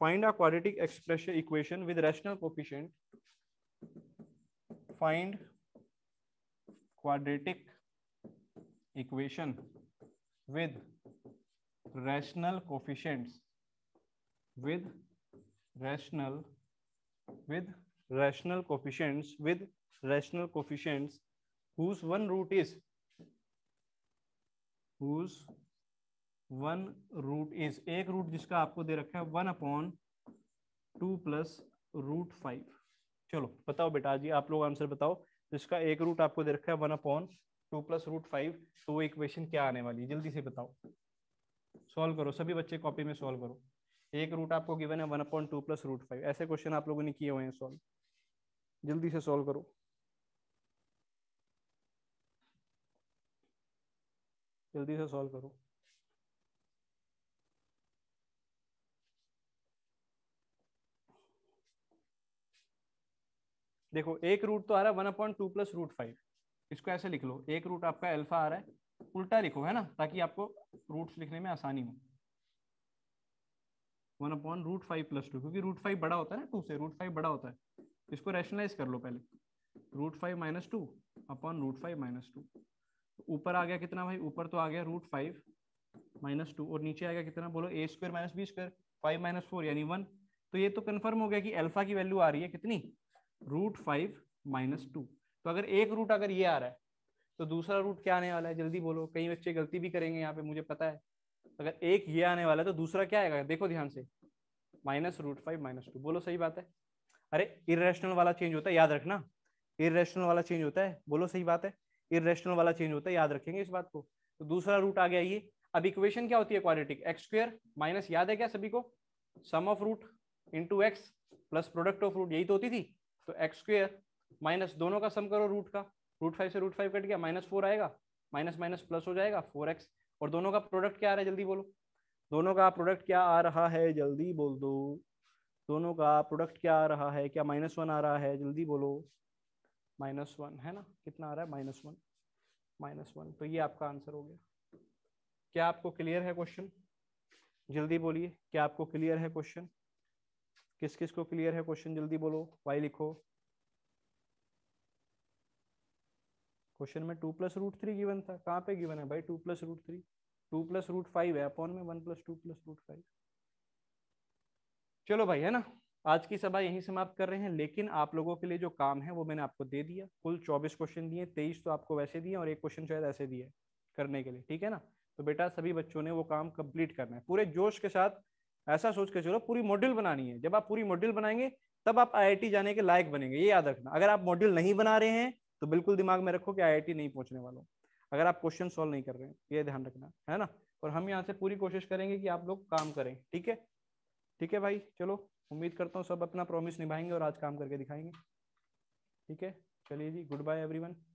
Find a quadratic expression equation with rational coefficient. Find quadratic equation with rational coefficients with rational with rational coefficients with rational coefficients whose one root is whose one root is एक रूट जिसका आपको दे रखा है one upon two plus root five चलो बताओ बेटा जी आप लोग आंसर बताओ जिसका एक रूट आपको दे रखा है one upon two plus root five तो वो इक्वेशन क्या आने वाली है जल्दी से बताओ सॉल्व करो सभी बच्चे कॉपी में सॉल्व करो एक रूट आपको गिवन है one upon two plus root five ऐसे क्वेश्चन आप लोगों ने किए हुए हैं सॉल्व जल्दी से सॉल्व करो जल्दी से सॉल्व करो देखो एक रूट तो आ रहा है one upon two plus root five इसको ऐसे लिख लो एक रूट आपका अल्फा आ रहा है उल्टा लिखो है ना ताकि आपको रूट्स लिखने में आसानी हो one upon root five plus two क्योंकि रूट फाइव बड़ा होता है ना टू से रूट फाइव बड़ा होता है इसको रैशनलाइज कर लो पहले root five minus two upon root five minus two ऊपर आ गया कितना भाई ऊपर तो आ गया रूट फाइव माइनस टू और नीचे आ गया कितना बोलो A square minus B square five minus four यानी वन तो ये तो कन्फर्म हो गया कि अल्फा की वैल्यू आ रही है कितनी रूट फाइव माइनस टू तो अगर एक रूट अगर ये आ रहा है तो दूसरा रूट क्या आने वाला है जल्दी बोलो कई बच्चे गलती भी करेंगे यहाँ पे मुझे पता है अगर एक ये आने वाला है तो दूसरा क्या आएगा देखो ध्यान से minus root five minus two बोलो सही बात है अरे इरेशनल वाला चेंज होता है याद रखना इरेशनल वाला चेंज होता है बोलो सही बात है इरेशनल वाला चेंज होता है याद रखेंगे इस बात को तो दूसरा रूट आ गया ये अब इक्वेशन क्या होती है क्वाड्रेटिक एक्स स्क्र माइनस याद है क्या सभी को sum of root into X plus product of root यही तो होती थी तो एक्स स्क्वेयर माइनस दोनों का सम करो रूट का रूट फाइव से रूट फाइव कट गया माइनस फोर आएगा माइनस माइनस प्लस हो जाएगा फोर एक्स और दोनों का प्रोडक्ट क्या आ रहा है जल्दी बोलो दोनों का प्रोडक्ट क्या आ रहा है जल्दी बोल दो दोनों का प्रोडक्ट क्या आ रहा है क्या माइनस वन आ रहा है जल्दी बोलो माइनस वन है ना कितना आ रहा है माइनस वन माइनस वन तो ये आपका आंसर हो गया क्या आपको क्लियर है क्वेश्चन जल्दी बोलिए क्या आपको क्लियर है क्वेश्चन किस किस को क्लियर है क्वेश्चन जल्दी बोलो वाई लिखो क्वेश्चन में two plus root three given था कहाँ पे गिवन है भाई two plus root three two plus root five है अपॉन में one plus two plus root five चलो भाई है ना आज की सभा यहीं समाप्त कर रहे हैं लेकिन आप लोगों के लिए जो काम है वो मैंने आपको दे दिया कुल चौबीस क्वेश्चन दिए तेईस तो आपको वैसे दिए और एक क्वेश्चन शायद ऐसे दिए करने के लिए ठीक है ना तो बेटा सभी बच्चों ने वो काम कंप्लीट करना है पूरे जोश के साथ ऐसा सोच के चलो पूरी मॉड्यूल बनानी है जब आप पूरी मॉड्यूल बनाएंगे तब आप आई जाने के लायक बनेंगे ये याद रखना अगर आप मॉड्यूल नहीं बना रहे हैं तो बिल्कुल दिमाग में रखो कि आई नहीं पहुंचने वालों अगर आप क्वेश्चन सोल्व नहीं कर रहे हैं ये ध्यान रखना है ना और हम यहाँ से पूरी कोशिश करेंगे कि आप लोग काम करें ठीक है ठीक है भाई चलो उम्मीद करता हूँ सब अपना प्रॉमिस निभाएंगे और आज काम करके दिखाएंगे ठीक है चलिए जी गुड बाय एवरीवन